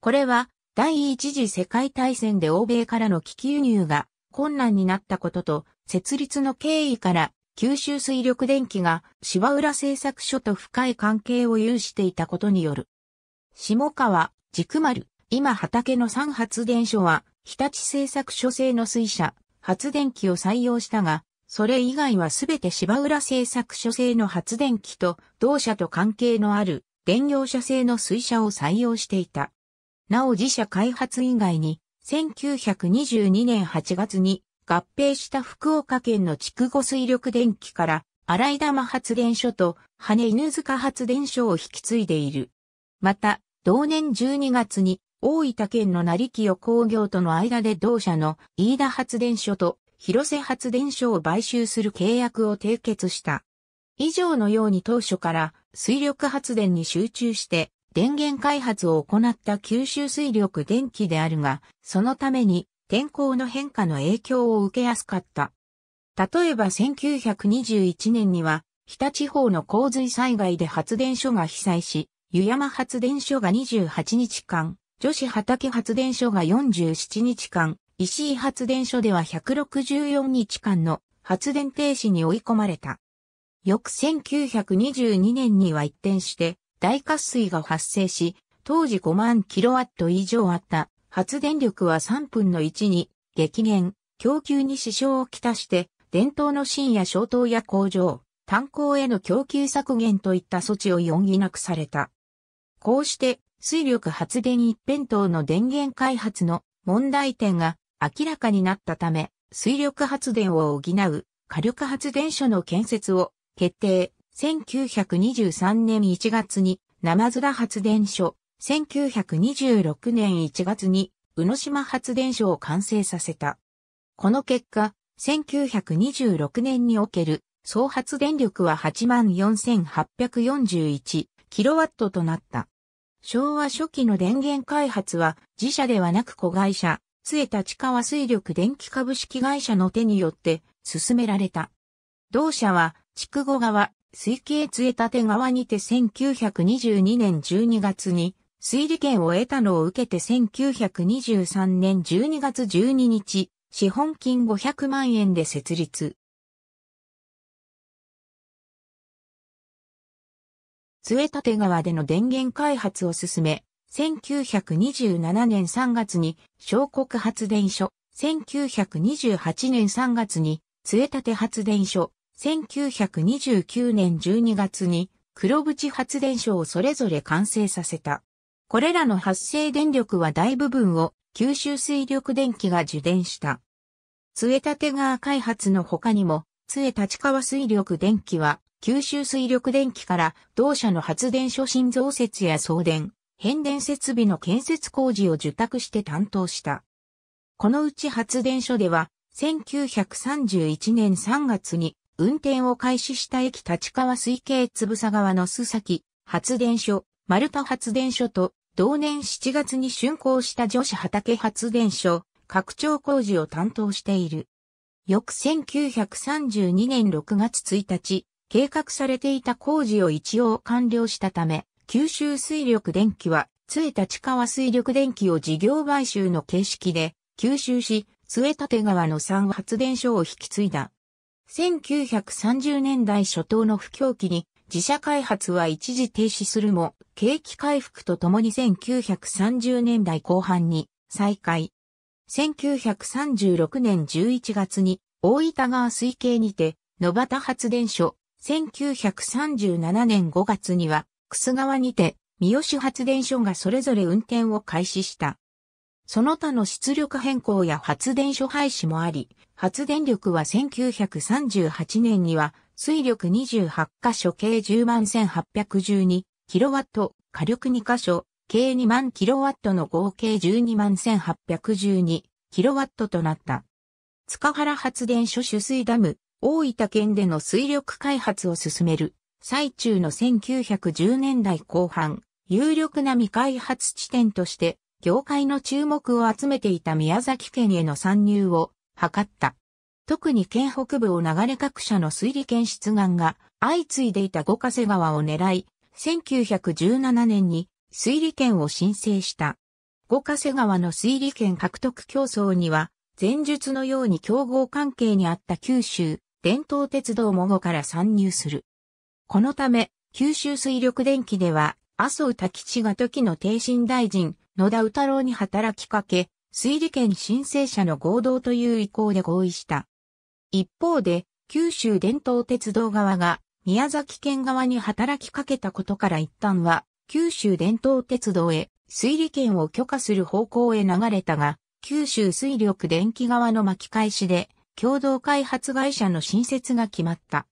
これは第一次世界大戦で欧米からの危機輸入が困難になったことと設立の経緯から九州水力電機が芝浦製作所と深い関係を有していたことによる。下川、軸丸、今畑の3発電所は、日立製作所製の水車、発電機を採用したが、それ以外はすべて芝浦製作所製の発電機と同社と関係のある電業者製の水車を採用していた。なお自社開発以外に、1922年8月に合併した福岡県の筑後水力電気から荒井玉発電所と羽犬塚発電所を引き継いでいる。また、同年12月に大分県の成清工業との間で同社の飯田発電所と広瀬発電所を買収する契約を締結した。以上のように当初から水力発電に集中して電源開発を行った九州水力電気であるが、そのために天候の変化の影響を受けやすかった。例えば1921年には、日田地方の洪水災害で発電所が被災し、湯山発電所が28日間、女子畑発電所が47日間、石井発電所では164日間の発電停止に追い込まれた。翌1922年には一転して大渇水が発生し、当時5万キロワット以上あった発電力は3分の1に激減、供給に支障をきたして、伝統の深夜消灯や工場、炭鉱への供給削減といった措置を容疑なくされた。こうして、水力発電一辺倒の電源開発の問題点が明らかになったため、水力発電を補う火力発電所の建設を決定。1923年1月に、ナマズラ発電所、1926年1月に、宇野島発電所を完成させた。この結果、1926年における総発電力は 84,841kW となった。昭和初期の電源開発は自社ではなく子会社、杖立川水力電気株式会社の手によって進められた。同社は筑後川、水系杖立川にて1922年12月に推理権を得たのを受けて1923年12月12日、資本金500万円で設立。杖立川での電源開発を進め、1927年3月に小国発電所、1928年3月に杖立発電所、1929年12月に黒淵発電所をそれぞれ完成させた。これらの発生電力は大部分を九州水力電気が受電した。杖立川開発の他にも、杖立川水力電気は、九州水力電気から同社の発電所新増設や送電、変電設備の建設工事を受託して担当した。このうち発電所では、1931年3月に運転を開始した駅立川水系つぶさ川の須崎発電所、丸田発電所と同年7月に竣工した女子畑発電所拡張工事を担当している。翌1932年6月1日、計画されていた工事を一応完了したため、九州水力電気は、杖立川水力電気を事業買収の形式で、吸収し、杖立川の3発電所を引き継いだ。1930年代初頭の不況期に自社開発は一時停止するも、景気回復とともに1930年代後半に再開。1936年11月に大分川水系にて野端発電所、1937年5月には楠川にて三好発電所がそれぞれ運転を開始した。その他の出力変更や発電所廃止もあり、発電力は1938年には水力28箇所計10万1812キロワット、火力2箇所計2万キロワットの合計12万1812キロワットとなった。塚原発電所取水ダム、大分県での水力開発を進める最中の1910年代後半、有力な未開発地点として、業界の注目を集めていた宮崎県への参入を図った。特に県北部を流れ各社の水利県出願が相次いでいた五ヶ瀬川を狙い、1917年に水利権を申請した。五ヶ瀬川の水利権獲得競争には、前述のように競合関係にあった九州、伝統鉄道も後から参入する。このため、九州水力電機では、麻生滝地が時の定心。大臣、野田宇太郎に働きかけ、水利権申請者の合同という意向で合意した。一方で、九州伝統鉄道側が宮崎県側に働きかけたことから一旦は、九州伝統鉄道へ水利権を許可する方向へ流れたが、九州水力電気側の巻き返しで、共同開発会社の新設が決まった。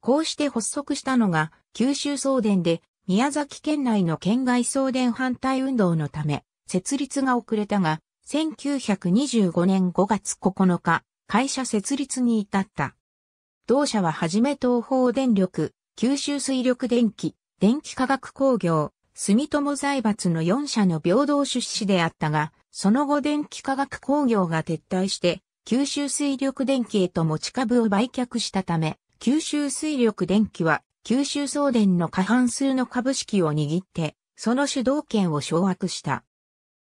こうして発足したのが、九州送電で、宮崎県内の県外送電反対運動のため、設立が遅れたが、1925年5月9日、会社設立に至った。同社ははじめ東方電力、九州水力電気、電気化学工業、住友財閥の4社の平等出資であったが、その後電気化学工業が撤退して、九州水力電気へと持ち株を売却したため、九州水力電気は九州送電の過半数の株式を握って、その主導権を掌握した。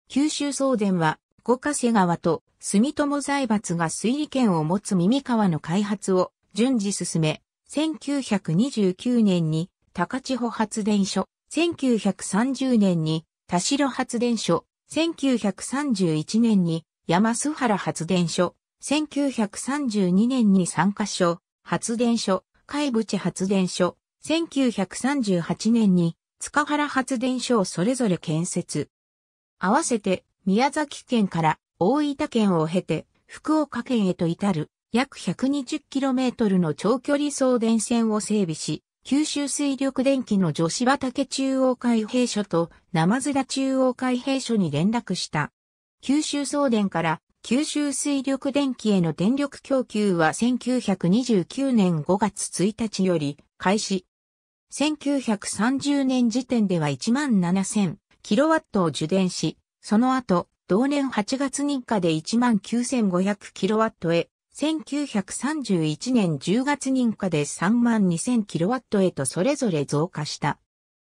九州送電は五ヶ瀬川と住友財閥が水利権を持つ耳川の開発を順次進め、1929年に高千穂発電所、1930年に田代発電所、1931年に山須原発電所、1932年に三カ所、発電所、海淵発電所、1938年に塚原発電所をそれぞれ建設。合わせて宮崎県から大分県を経て福岡県へと至る約 120km の長距離送電線を整備し、九州水力電機の女子畑中央海兵所と生津田中央海兵所に連絡した。九州送電から九州水力電機への電力供給は1929年5月1日より開始。1930年時点では1万7000キロワットを受電し、その後、同年8月認可で 19,500kW へ、1931年10月認可で 32,000kW へとそれぞれ増加した。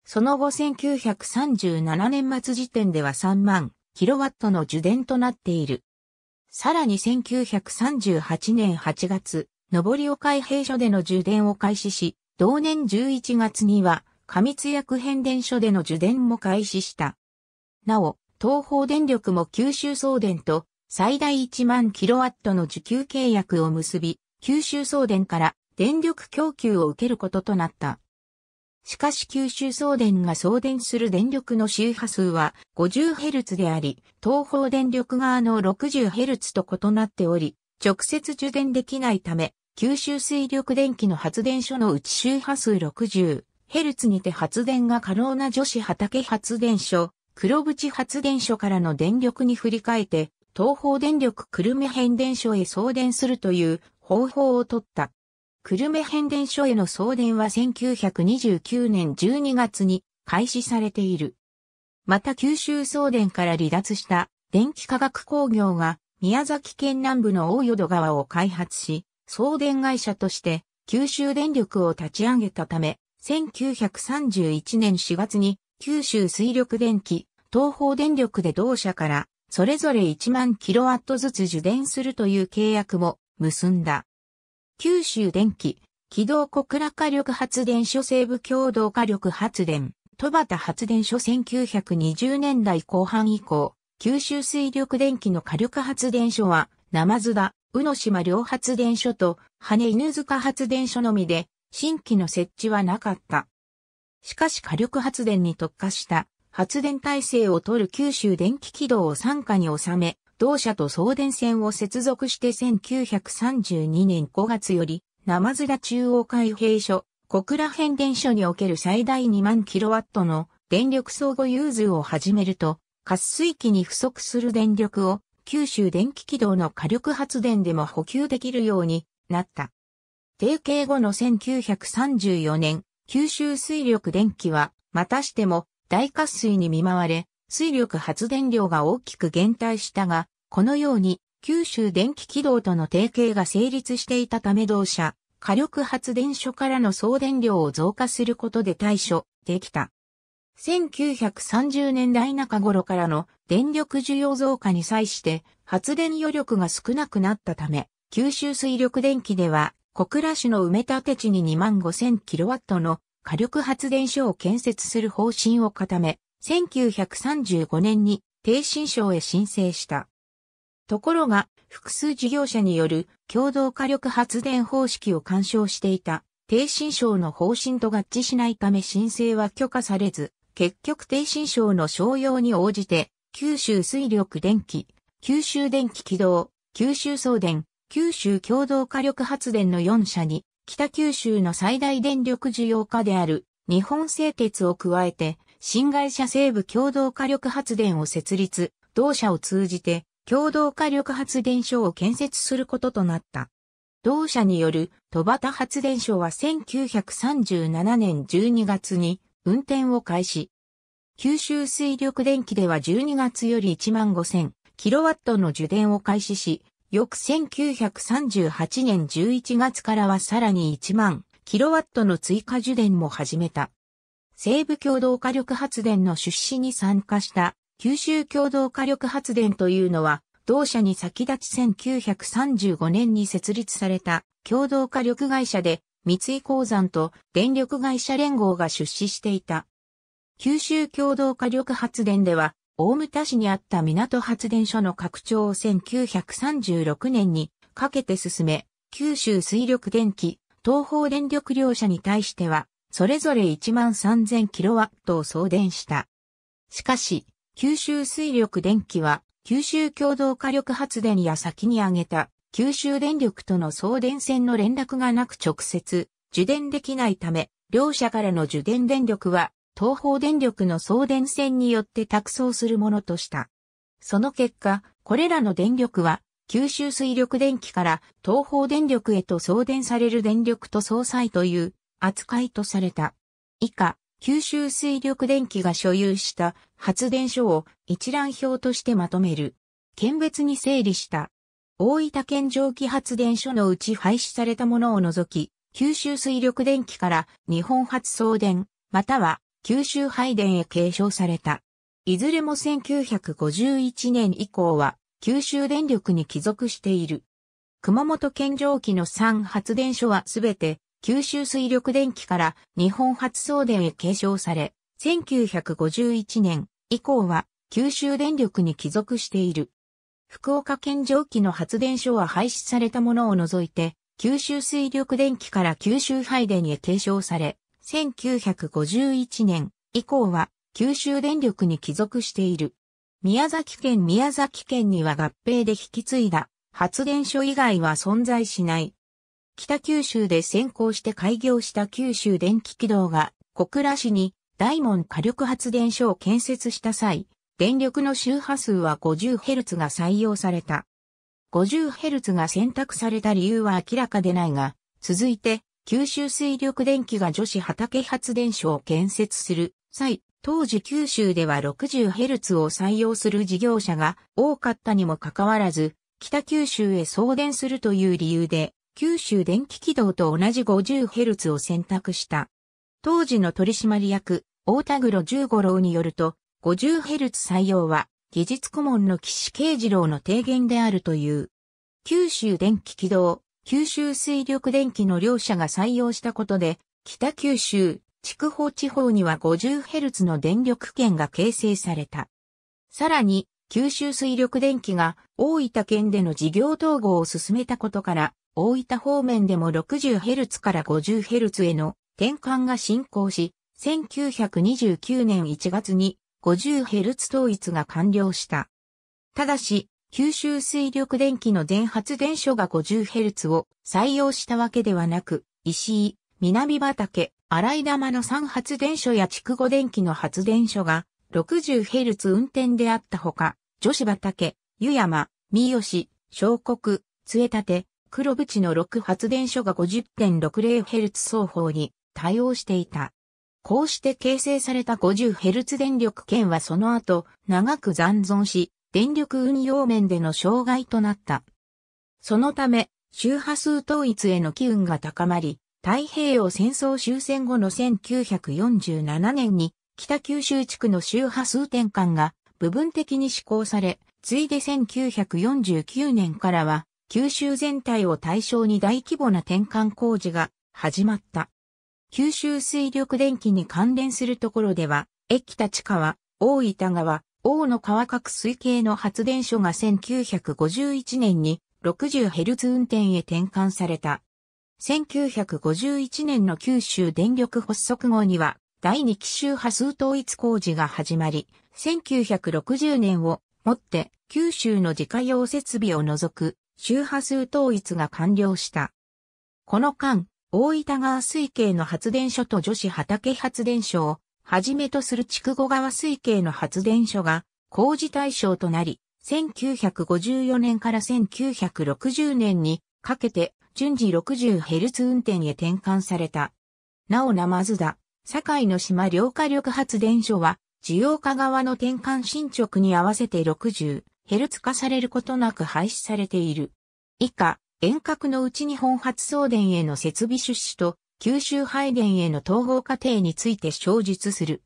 その後1937年末時点では3万 kW の受電となっている。さらに1938年8月、上りを開閉所での受電を開始し、同年11月には、過密薬変電所での受電も開始した。なお、東方電力も九州送電と最大1万キロワットの受給契約を結び、九州送電から電力供給を受けることとなった。しかし九州送電が送電する電力の周波数は 50Hz であり、東方電力側の 60Hz と異なっており、直接受電できないため、九州水力電気の発電所のうち周波数 60Hz にて発電が可能な女子畑発電所、黒淵発電所からの電力に振り替えて、東方電力久留米変電所へ送電するという方法をとった。久留米変電所への送電は1929年12月に開始されている。また九州送電から離脱した電気化学工業が宮崎県南部の大淀川を開発し、送電会社として九州電力を立ち上げたため、1931年4月に九州水力電気、東方電力で同社からそれぞれ1万キロワットずつ受電するという契約も結んだ。九州電気、軌道小倉火力発電所西部共同火力発電、戸端発電所1920年代後半以降、九州水力電気の火力発電所は、ナマズダ、宇野島両発電所と、羽犬塚発電所のみで、新規の設置はなかった。しかし火力発電に特化した発電体制を取る九州電気軌道を傘下に収め、同社と送電線を接続して1932年5月より、生面中央海兵所、小倉変電所における最大2万キロワットの電力相互融通を始めると、滑水器に不足する電力を九州電気軌道の火力発電でも補給できるようになった。提携後の1934年、九州水力電気は、またしても大渇水に見舞われ、水力発電量が大きく減退したが、このように九州電気軌道との提携が成立していたため同社、火力発電所からの送電量を増加することで対処できた。1930年代中頃からの電力需要増加に際して発電余力が少なくなったため、九州水力電気では小倉市の埋め立て地に2万5000キロワットの火力発電所を建設する方針を固め、1935年に低新省へ申請した。ところが、複数事業者による共同火力発電方式を干渉していた、低新省の方針と合致しないため申請は許可されず、結局低新省の商用に応じて、九州水力電気、九州電気軌道、九州送電、九州共同火力発電の4社に、北九州の最大電力需要家である日本製鉄を加えて、新会社西部共同火力発電を設立、同社を通じて共同火力発電所を建設することとなった。同社による戸端発電所は1937年12月に運転を開始。九州水力電気では12月より1万5000キロワットの受電を開始し、翌1938年11月からはさらに1万キロワットの追加受電も始めた。西部共同火力発電の出資に参加した九州共同火力発電というのは、同社に先立ち1935年に設立された共同火力会社で、三井鉱山と電力会社連合が出資していた。九州共同火力発電では、大牟田市にあった港発電所の拡張を1936年にかけて進め、九州水力電気、東方電力両社に対しては、それぞれ1万3000キロワットを送電した。しかし、九州水力電気は、九州共同火力発電や先に挙げた九州電力との送電線の連絡がなく直接受電できないため、両社からの受電電力は東方電力の送電線によって託送するものとした。その結果、これらの電力は、九州水力電気から東方電力へと送電される電力と総裁という扱いとされた。以下、九州水力電気が所有した発電所を一覧表としてまとめる。県別に整理した。大分県蒸気発電所のうち廃止されたものを除き、九州水力電気から日本発送電、または九州拝殿へ継承された。いずれも1951年以降は九州電力に帰属している。熊本県上記の3発電所はすべて九州水力電気から日本発送電へ継承され、1951年以降は九州電力に帰属している。福岡県上記の発電所は廃止されたものを除いて、九州水力電気から九州配電へ継承され、1951年以降は九州電力に帰属している。宮崎県宮崎県には合併で引き継いだ発電所以外は存在しない。北九州で先行して開業した九州電気軌道が小倉市に大門火力発電所を建設した際、電力の周波数は 50Hz が採用された。50Hz が選択された理由は明らかでないが、続いて九州水力電気が女子畑発電所を建設する際、当時九州では 60Hz を採用する事業者が多かったにもかかわらず、北九州へ送電するという理由で、九州電気軌道と同じ 50Hz を選択した。当時の取締役、大田黒十五郎によると、50Hz 採用は、技術顧問の岸慶次郎の提言であるという。九州電気軌道、九州水力電気の両社が採用したことで、北九州、筑豊地方には 50Hz の電力圏が形成された。さらに、九州水力電気が大分県での事業統合を進めたことから、大分方面でも 60Hz から 50Hz への転換が進行し、1929年1月に 50Hz 統一が完了した。ただし、九州水力電機の全発電所が 50Hz を採用したわけではなく、石井、南畑、荒井玉の3発電所や筑後電機の発電所が 60Hz 運転であったほか、女子畑、湯山、三好、小国、杖立、黒淵の6発電所が 50.60Hz 双方に対応していた。こうして形成された 50Hz 電力圏はその後、長く残存し、電力運用面での障害となった。そのため、周波数統一への機運が高まり、太平洋戦争終戦後の1947年に北九州地区の周波数転換が部分的に施行され、ついで1949年からは九州全体を対象に大規模な転換工事が始まった。九州水力電気に関連するところでは、駅立川、大分川、大野川角水系の発電所が1951年に 60Hz 運転へ転換された。1951年の九州電力発足後には第2期周波数統一工事が始まり、1960年をもって九州の自家用設備を除く周波数統一が完了した。この間、大分川水系の発電所と女子畑発電所をはじめとする筑後川水系の発電所が工事対象となり、1954年から1960年にかけて順次 60Hz 運転へ転換された。なおマズだ。堺の島両火力発電所は、需要化側の転換進捗に合わせて 60Hz 化されることなく廃止されている。以下、遠隔のうちに本発送電への設備出資と九州拝殿への統合過程について詳述する。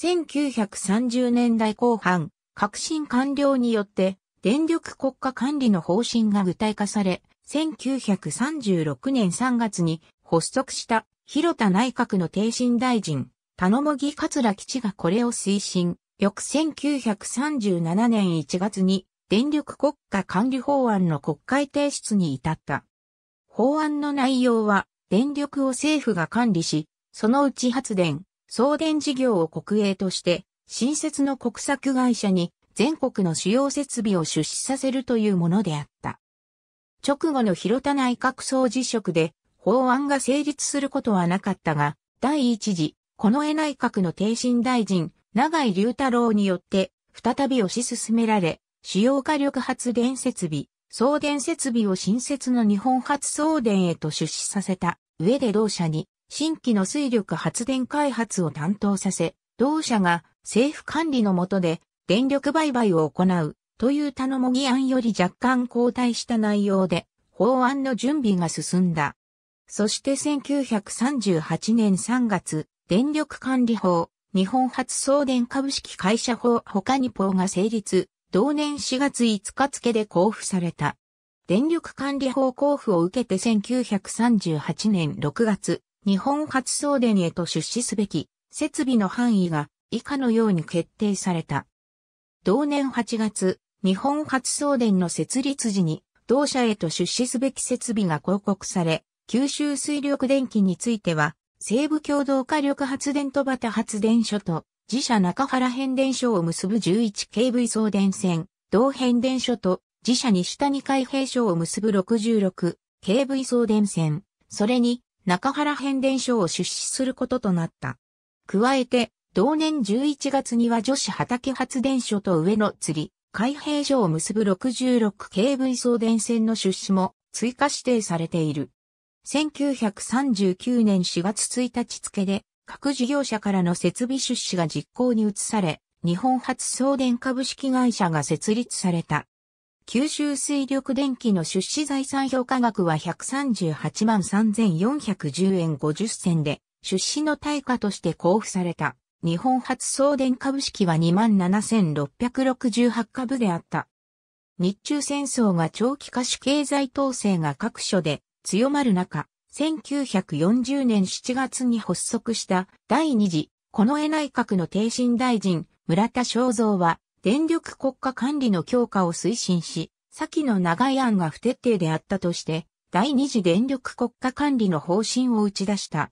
1930年代後半、革新完了によって電力国家管理の方針が具体化され、1936年3月に発足した広田内閣の定身大臣、田野茂木桂吉がこれを推進。翌1937年1月に電力国家管理法案の国会提出に至った。法案の内容は電力を政府が管理し、そのうち発電、送電事業を国営として、新設の国策会社に全国の主要設備を出資させるというものであった。直後の広田内閣総辞職で法案が成立することはなかったが、第一次、この江内閣の定身大臣、長井隆太郎によって、再び推し進められ、主要火力発電設備、送電設備を新設の日本発送電へと出資させた上で同社に新規の水力発電開発を担当させ、同社が政府管理の下で電力売買を行うという頼もぎ案より若干後退した内容で法案の準備が進んだ。そして1938年3月、電力管理法、日本発送電株式会社法他に法が成立、同年4月5日付で交付された。電力管理法交付を受けて1938年6月、日本初送電へと出資すべき設備の範囲が以下のように決定された。同年8月、日本初送電の設立時に同社へと出資すべき設備が広告され、九州水力電気については、西部共同火力発電とバタ発電所と自社中原変電所を結ぶ 11kV 送電線、同変電所と自社西谷海平所を結ぶ 66kV 送電線、それに中原変電所を出資することとなった。加えて、同年11月には女子畑発電所と上野釣り、海平所を結ぶ 66kV 送電線の出資も追加指定されている。1939年4月1日付で各事業者からの設備出資が実行に移され、日本初送電株式会社が設立された。九州水力電気の出資財産評価額は138万3410円50銭で、出資の対価として交付された。日本初送電株式は27,668株であった。日中戦争が長期化し経済統制が各所で強まる中、1940年7月に発足した第2次、近絵内閣の定身大臣、村田正造は、電力国家管理の強化を推進し、先の長い案が不徹底であったとして、第2次電力国家管理の方針を打ち出した。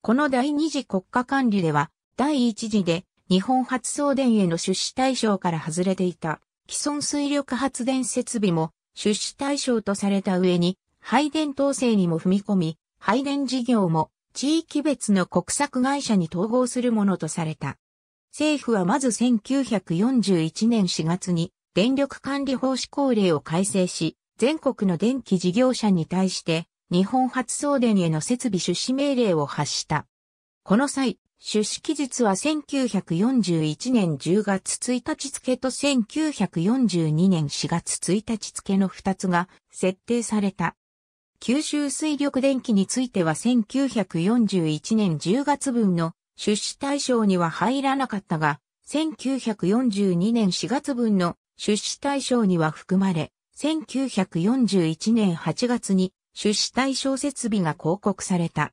この第2次国家管理では、第1次で日本発送電への出資対象から外れていた既存水力発電設備も出資対象とされた上に配電統制にも踏み込み、配電事業も地域別の国策会社に統合するものとされた。政府はまず1941年4月に電力管理法施行令を改正し、全国の電気事業者に対して日本発送電への設備出資命令を発した。この際、出資期日は1941年10月1日付と1942年4月1日付の2つが設定された。九州水力電気については1941年10月分の出資対象には入らなかったが、1942年4月分の出資対象には含まれ、1941年8月に出資対象設備が広告された。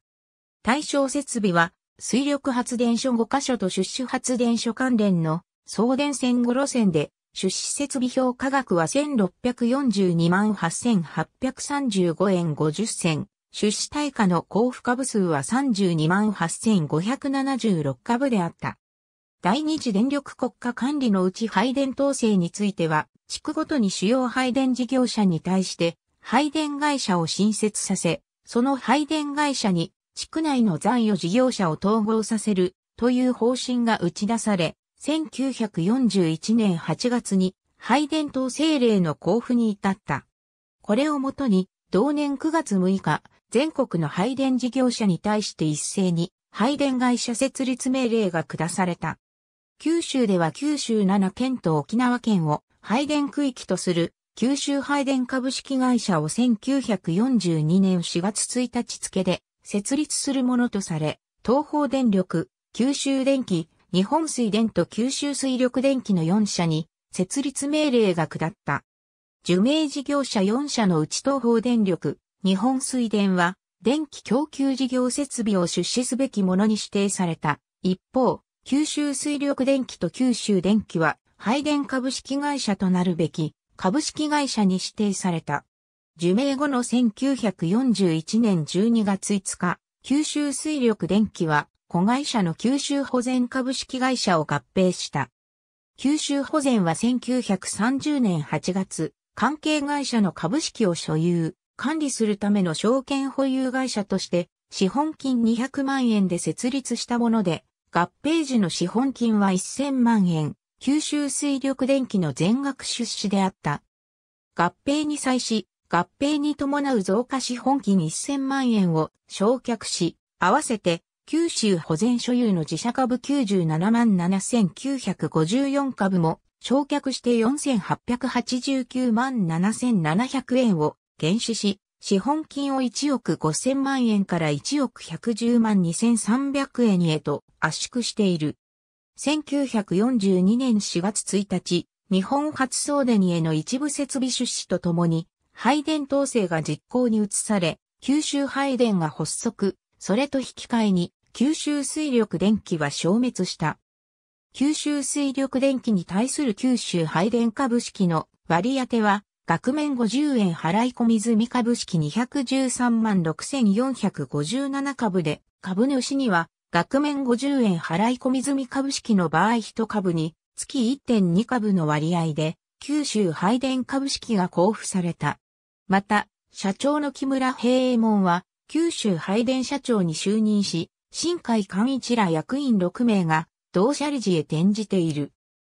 対象設備は水力発電所5カ所と出資発電所関連の送電線5路線で出資設備表価額は1642万8835円50銭。出資対価の交付株数は32万8576株であった。第二次電力国家管理のうち配電統制については、地区ごとに主要配電事業者に対して、配電会社を新設させ、その配電会社に地区内の残余事業者を統合させるという方針が打ち出され、1941年8月に拝殿統制令の交付に至った。これをもとに、同年9月6日、全国の配電事業者に対して一斉に配電会社設立命令が下された。九州では九州7県と沖縄県を配電区域とする九州配電株式会社を1942年4月1日付で設立するものとされ、東方電力、九州電気、日本水電と九州水力電機の4社に設立命令が下った。受命事業者4社のうち東方電力、日本水電は電気供給事業設備を出資すべきものに指定された。一方、九州水力電機と九州電機は配電株式会社となるべき株式会社に指定された。受命後の1941年12月5日、九州水力電機は子会社の九州保全株式会社を合併した。九州保全は1930年8月、関係会社の株式を所有、管理するための証券保有会社として、資本金200万円で設立したもので、合併時の資本金は1000万円、九州水力電気の全額出資であった。合併に際し、合併に伴う増加資本金1000万円を焼却し、合わせて九州保全所有の自社株97万7954株も、焼却して4889万7700円を減資し、資本金を1億5000万円から1億110万2300円へと圧縮している。1942年4月1日、日本初送電への一部設備出資とともに、配電統制が実行に移され、九州配電が発足、それと引き換えに、九州水力電気は消滅した。九州水力電気に対する九州配電株式の割当ては、額面50円払い込み済み株式213万6457株で、株主には、額面50円払い込み済み株式の場合1株に、月1.2株の割合で、九州配電株式が交付された。また、社長の木村平右衛門は、九州配電社長に就任し、新海寛一ら役員6名が同社理事へ転じている。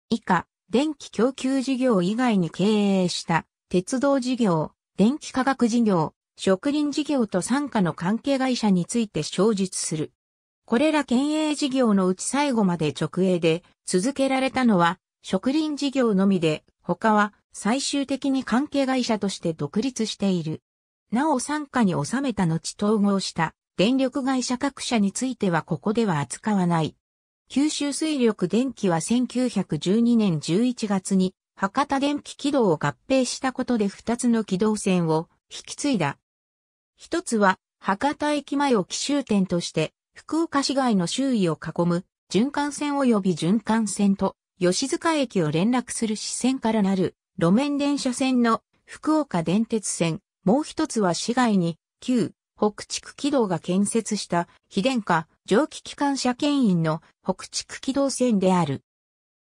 以下、電気供給事業以外に経営した鉄道事業、電気化学事業、植林事業と傘下の関係会社について詳述する。これら県営事業のうち最後まで直営で続けられたのは植林事業のみで他は最終的に関係会社として独立している。なお傘下に収めた後統合した電力会社各社についてはここでは扱わない。九州水力電気は1912年11月に博多電気軌道を合併したことで2つの軌道線を引き継いだ。一つは博多駅前を奇襲点として福岡市街の周囲を囲む循環線及び循環線と吉塚駅を連絡する支線からなる路面電車線の福岡電鉄線、もう一つは市街に旧北築軌道が建設した、非電化、蒸気機関車牽引の北築軌道線である。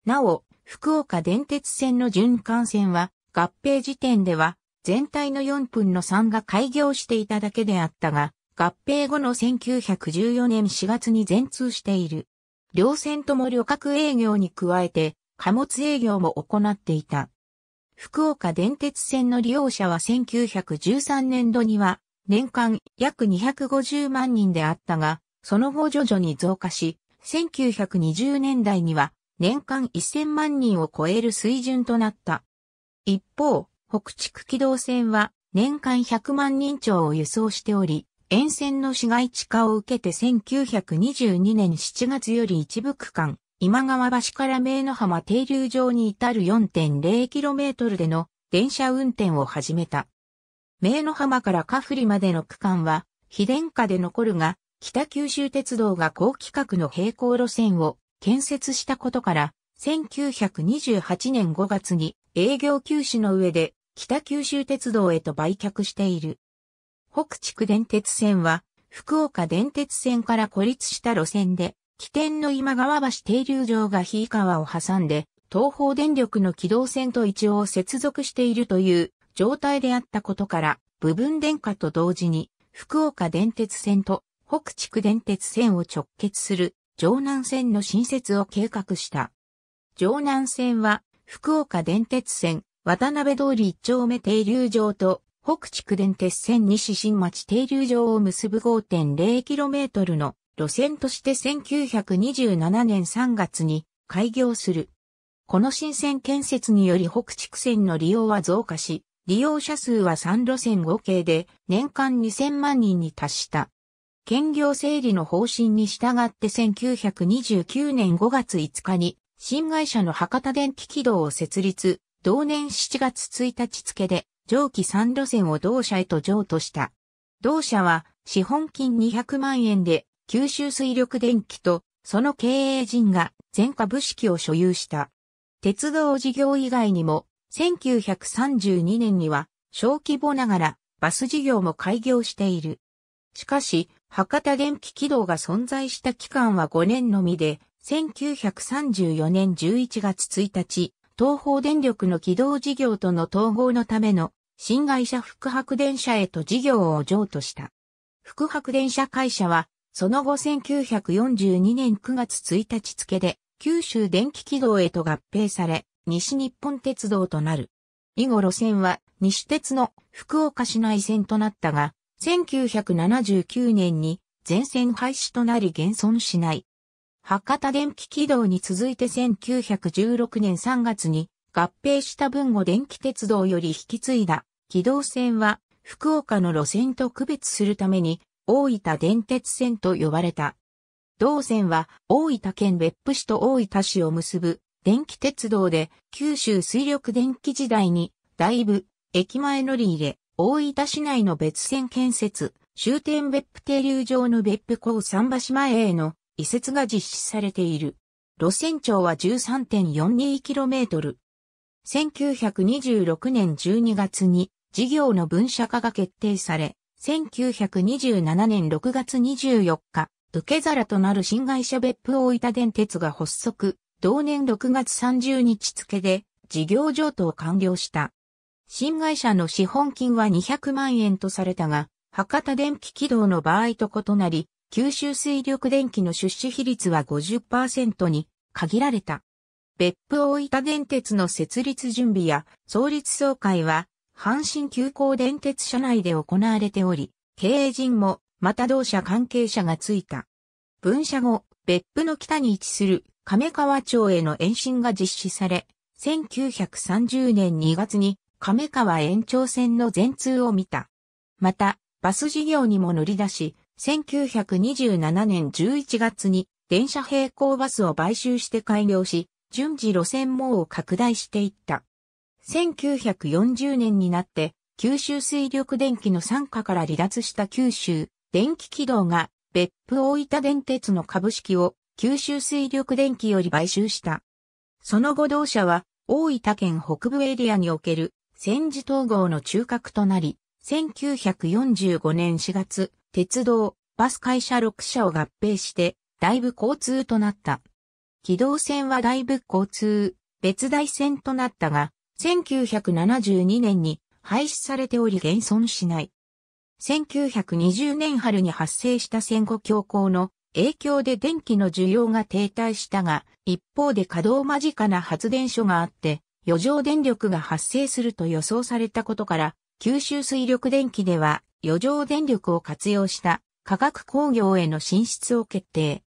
なお、福岡電鉄線の循環線は、合併時点では、全体の4分の3が開業していただけであったが、合併後の1914年4月に全通している。両線とも旅客営業に加えて、貨物営業も行っていた。福岡電鉄線の利用者は1913年度には年間約250万人であったが、その後徐々に増加し、1920年代には年間1000万人を超える水準となった。一方、北地機動線は年間100万人超を輸送しており、沿線の市街地化を受けて1922年7月より一部区間、今川橋から名の浜停留場に至る 4.0km での電車運転を始めた。名の浜からカフリまでの区間は、非電化で残るが、北九州鉄道が高規格の並行路線を建設したことから、1928年5月に営業休止の上で北九州鉄道へと売却している。北地区電鉄線は福岡電鉄線から孤立した路線で、起点の今川橋停留場が日川を挟んで、東方電力の軌動線と一応接続しているという状態であったことから、部分電化と同時に、福岡電鉄線と北地区電鉄線を直結する城南線の新設を計画した。城南線は、福岡電鉄線、渡辺通り一丁目停留場と、北地区電鉄線西新町停留場を結ぶ 5.0km の路線として1927年3月に開業する。この新線建設により北地区線の利用は増加し、利用者数は3路線合計で年間2000万人に達した。兼業整理の方針に従って1929年5月5日に新会社の博多電気軌道を設立、同年7月1日付で上記3路線を同社へと譲渡した。同社は資本金200万円で九州水力電気とその経営陣が全株式を所有した。鉄道事業以外にも1932年には小規模ながらバス事業も開業している。しかし、博多電気軌道が存在した期間は5年のみで、1934年11月1日、東方電力の軌道事業との統合のための新会社福白電車へと事業を譲渡した。福白電車会社は、その後1942年9月1日付で、九州電気軌道へと合併され、西日本鉄道となる。以後路線は西鉄の福岡市内線となったが、1979年に全線廃止となり現存しない。博多電気軌道に続いて1916年3月に合併した分後電気鉄道より引き継いだ軌道線は福岡の路線と区別するために大分電鉄線と呼ばれた。同線は大分県別府市と大分市を結ぶ電気鉄道で九州水力電気時代に、大部、駅前乗り入れ、大分市内の別線建設、終点別府停留場の別府港桟橋前への移設が実施されている。路線長は 13.42km。1926年12月に事業の分社化が決定され、1927年6月24日、受け皿となる新会社別府大分電鉄が発足、同年6月30日付で事業譲渡を完了した。新会社の資本金は200万円とされたが、博多電気軌道の場合と異なり、九州水力電気の出資比率は50%に限られた。別府大分電鉄の設立準備や創立総会は、阪神急行電鉄社内で行われており、経営陣もまた同社関係者がついた。分社後、別府の北に位置する亀川町への延伸が実施され、1930年2月に亀川延長線の全通を見た。また、バス事業にも乗り出し、1927年11月に電車並行バスを買収して開業し、順次路線網を拡大していった。1940年になって、九州水力電気の傘下から離脱した九州電気軌道が別府大分電鉄の株式を九州水力電気より買収した。その後同社は大分県北部エリアにおける戦時統合の中核となり、1945年4月、鉄道、バス会社6社を合併して、大部交通となった。機動線は大部交通、別大線となったが、1972年に廃止されており現存しない。1920年春に発生した戦後恐慌の影響で電気の需要が停滞したが、一方で稼働間近な発電所があって、余剰電力が発生すると予想されたことから、九州水力電気では余剰電力を活用した化学工業への進出を決定。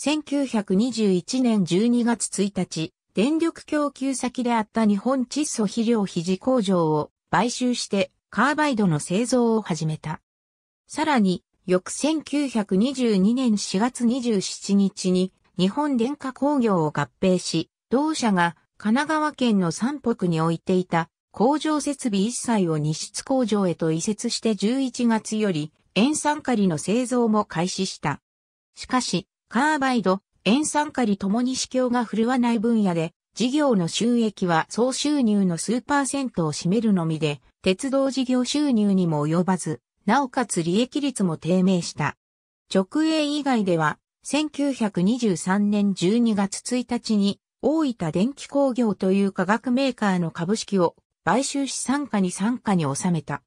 1921年12月1日、電力供給先であった日本窒素肥料肥工場を買収してカーバイドの製造を始めた。さらに、翌1922年4月27日に日本電化工業を合併し、同社が神奈川県の三北に置いていた工場設備一切を日出工場へと移設して11月より塩酸カリの製造も開始した。しかし、カーバイド、塩酸カリともに市況が振るわない分野で、事業の収益は総収入の数パーセントを占めるのみで、鉄道事業収入にも及ばず、なおかつ利益率も低迷した。直営以外では、1923年12月1日に、大分電気工業という化学メーカーの株式を買収し参加に参加に収めた。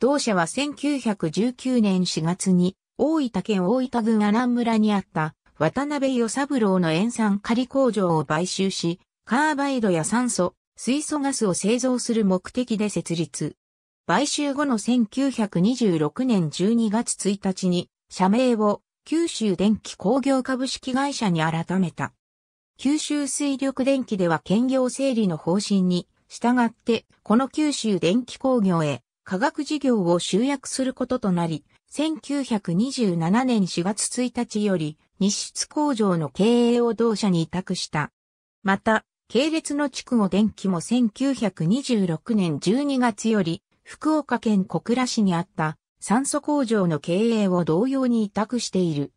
同社は1919年4月に、大分県大分郡阿南村にあった渡辺与三郎の塩酸仮工場を買収し、カーバイドや酸素、水素ガスを製造する目的で設立。買収後の1926年12月1日に社名を九州電気工業株式会社に改めた。九州水力電気では兼業整理の方針に従ってこの九州電気工業へ科学事業を集約することとなり、1927年4月1日より日出工場の経営を同社に委託した。また、系列の筑後電気も1926年12月より、福岡県小倉市にあった酸素工場の経営を同様に委託している。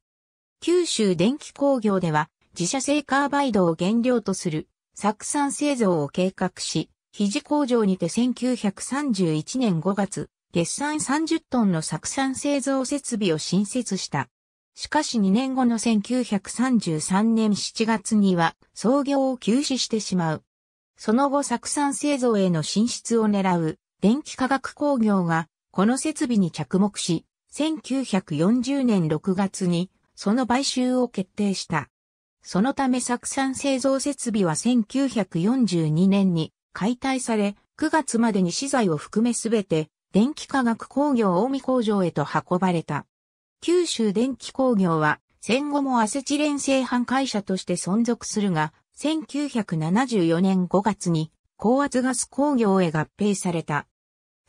九州電気工業では、自社製カーバイドを原料とする、酢酸製造を計画し、肘工場にて1931年5月、月産30トンの酢酸製造設備を新設した。しかし2年後の1933年7月には創業を休止してしまう。その後酢酸製造への進出を狙う電気化学工業がこの設備に着目し、1940年6月にその買収を決定した。そのため酢酸製造設備は1942年に解体され、9月までに資材を含めすべて電気化学工業大見工場へと運ばれた。九州電気工業は戦後もアセチレン製版会社として存続するが、1974年5月に高圧ガス工業へ合併された。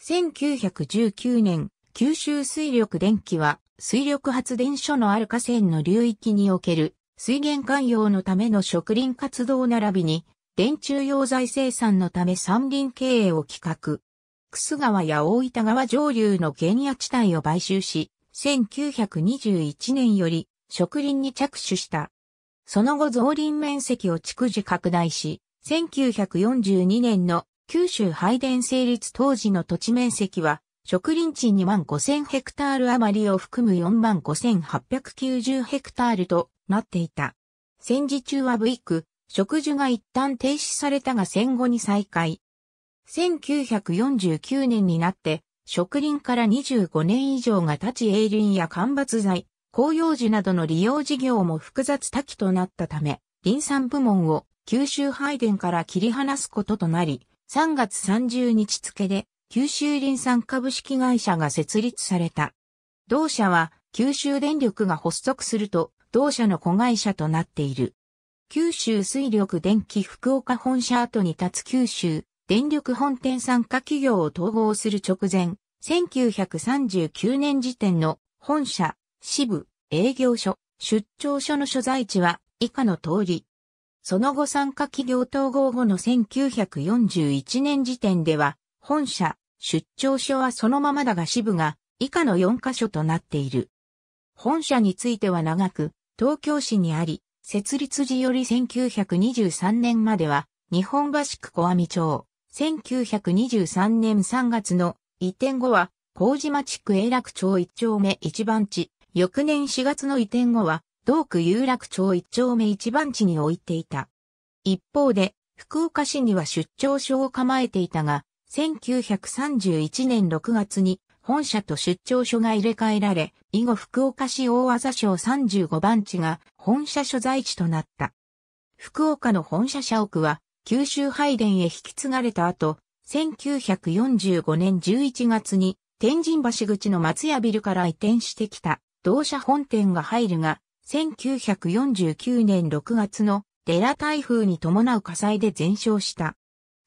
1919年、九州水力電気は水力発電所のある河川の流域における水源管用のための植林活動並びに電柱用材生産のため山林経営を企画。楠川や大分川上流の原野地帯を買収し、1921年より植林に着手した。その後増林面積を逐次拡大し、1942年の九州配電成立当時の土地面積は、植林地2万5000ヘクタール余りを含む4万5890ヘクタールとなっていた。戦時中はブイク、植樹が一旦停止されたが戦後に再開。1949年になって植林から25年以上が経ち営林や間伐材、紅葉樹などの利用事業も複雑多岐となったため、林産部門を九州拝殿から切り離すこととなり、3月30日付で九州林産株式会社が設立された。同社は九州電力が発足すると、同社の子会社となっている。九州水力電気福岡本社跡に立つ九州電力本店参加企業を統合する直前、1939年時点の本社、支部、営業所、出張所の所在地は以下の通り。その後参加企業統合後の1941年時点では、本社、出張所はそのままだが支部が以下の4カ所となっている。本社については長く、東京市にあり、設立時より1923年までは、日本橋区小網町、1923年3月の移転後は、麹町区永楽町1丁目1番地、翌年4月の移転後は、同区有楽町1丁目1番地に置いていた。一方で、福岡市には出張所を構えていたが、1931年6月に本社と出張所が入れ替えられ、以後福岡市大技省35番地が本社所在地となった。福岡の本社社屋は九州拝殿へ引き継がれた後、1945年11月に天神橋口の松屋ビルから移転してきた同社本店が入るが、1949年6月のデラ台風に伴う火災で全焼した。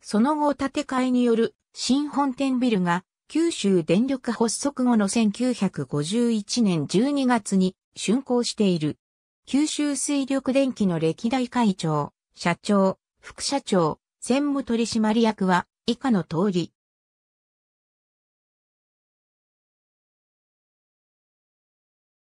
その後建て替えによる新本店ビルが九州電力発足後の1951年12月に竣工している。九州水力電気の歴代会長、社長、副社長、専務取締役は、以下の通り。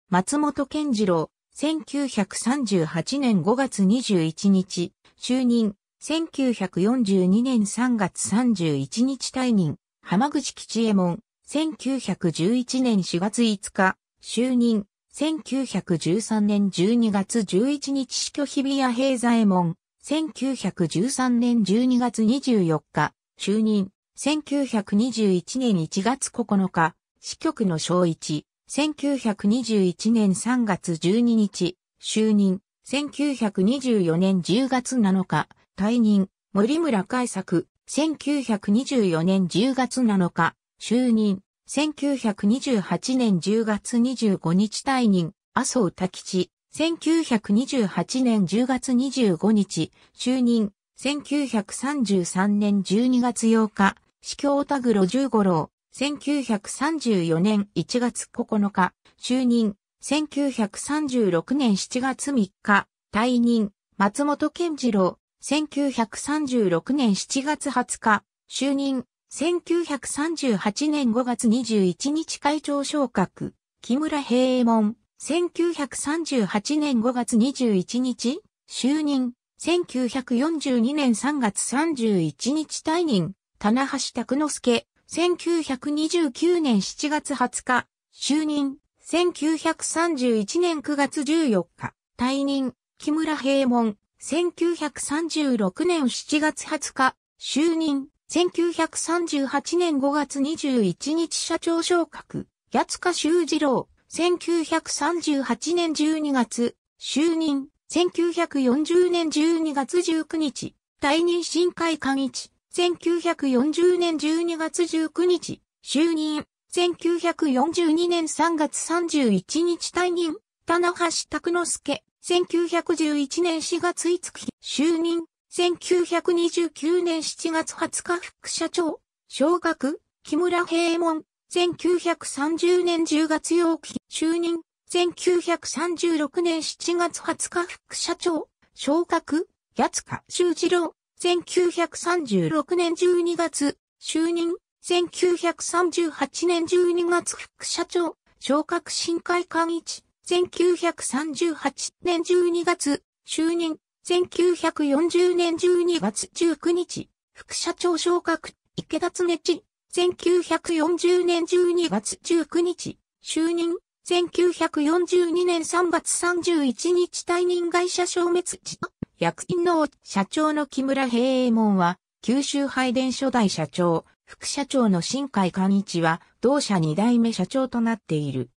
松本健次郎、1938年5月21日、就任、1942年3月31日退任、浜口吉右衛門、1911年4月5日、就任、1913年12月11日死去日比谷平左衛門、1913年12月24日、就任、1921年1月9日、支局の小一、1921年3月12日、就任、1924年10月7日、退任、森村海作、1924年10月7日、就任、1928年10月25日退任、麻生太吉、1928年10月25日、就任、1933年12月8日、司教田黒十五郎、1934年1月9日、就任、1936年7月3日、退任、松本健次郎、1936年7月20日、就任、1938年5月21日会長昇格、木村平右衛門、1938年5月21日、就任、1942年3月31日退任、棚橋拓之助、1929年7月20日、就任、1931年9月14日、退任、木村平門、1936年7月20日、就任、1938年5月21日社長昇格、八塚修二郎、1938年12月、就任、1940年12月19日、退任新会館一、1940年12月19日、就任、1942年3月31日退任、棚橋拓之助、1911年4月5日、就任、1929年7月20日副社長、小学、木村平門、1930年10月8日就任、1936年7月20日副社長、昇格、八塚修二郎、1936年12月、就任、1938年12月副社長、昇格新会館一。1938年12月、就任、1940年12月19日、副社長昇格、池田恒地、1940年12月19日、就任、1942年3月31日退任会社消滅時、役員の社長の木村平右衛門は、九州配電初代社長、副社長の新海寛一は、同社二代目社長となっている。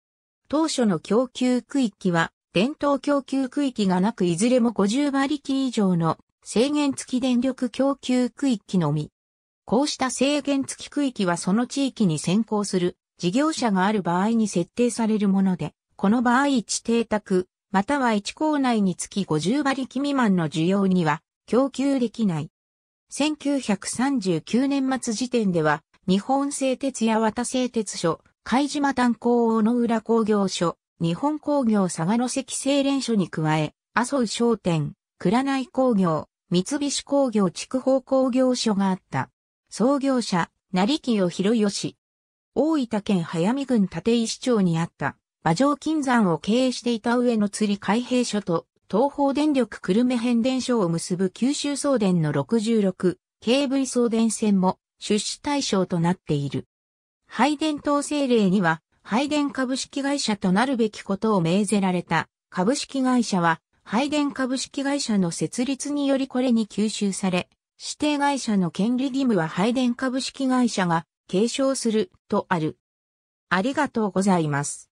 当初の供給区域は、伝統供給区域がなくいずれも50馬力以上の制限付き電力供給区域のみ。こうした制限付き区域はその地域に先行する事業者がある場合に設定されるもので、この場合1邸宅、または1校内につき50馬力未満の需要には供給できない。1939年末時点では、日本製鉄や綿製鉄所、海島炭鉱大野浦工業所、日本工業佐賀の関製錬所に加え、麻生商店、倉内工業、三菱工業筑豊工業所があった。創業者、成清広義。大分県早見郡立石町にあった、馬上金山を経営していた上野釣り海兵所と、東方電力久留米変電所を結ぶ九州送電の66、KV 送電線も出資対象となっている。配電等制令には、配電株式会社となるべきことを命ぜられた株式会社は、配電株式会社の設立によりこれに吸収され、指定会社の権利義務は配電株式会社が継承するとある。ありがとうございます。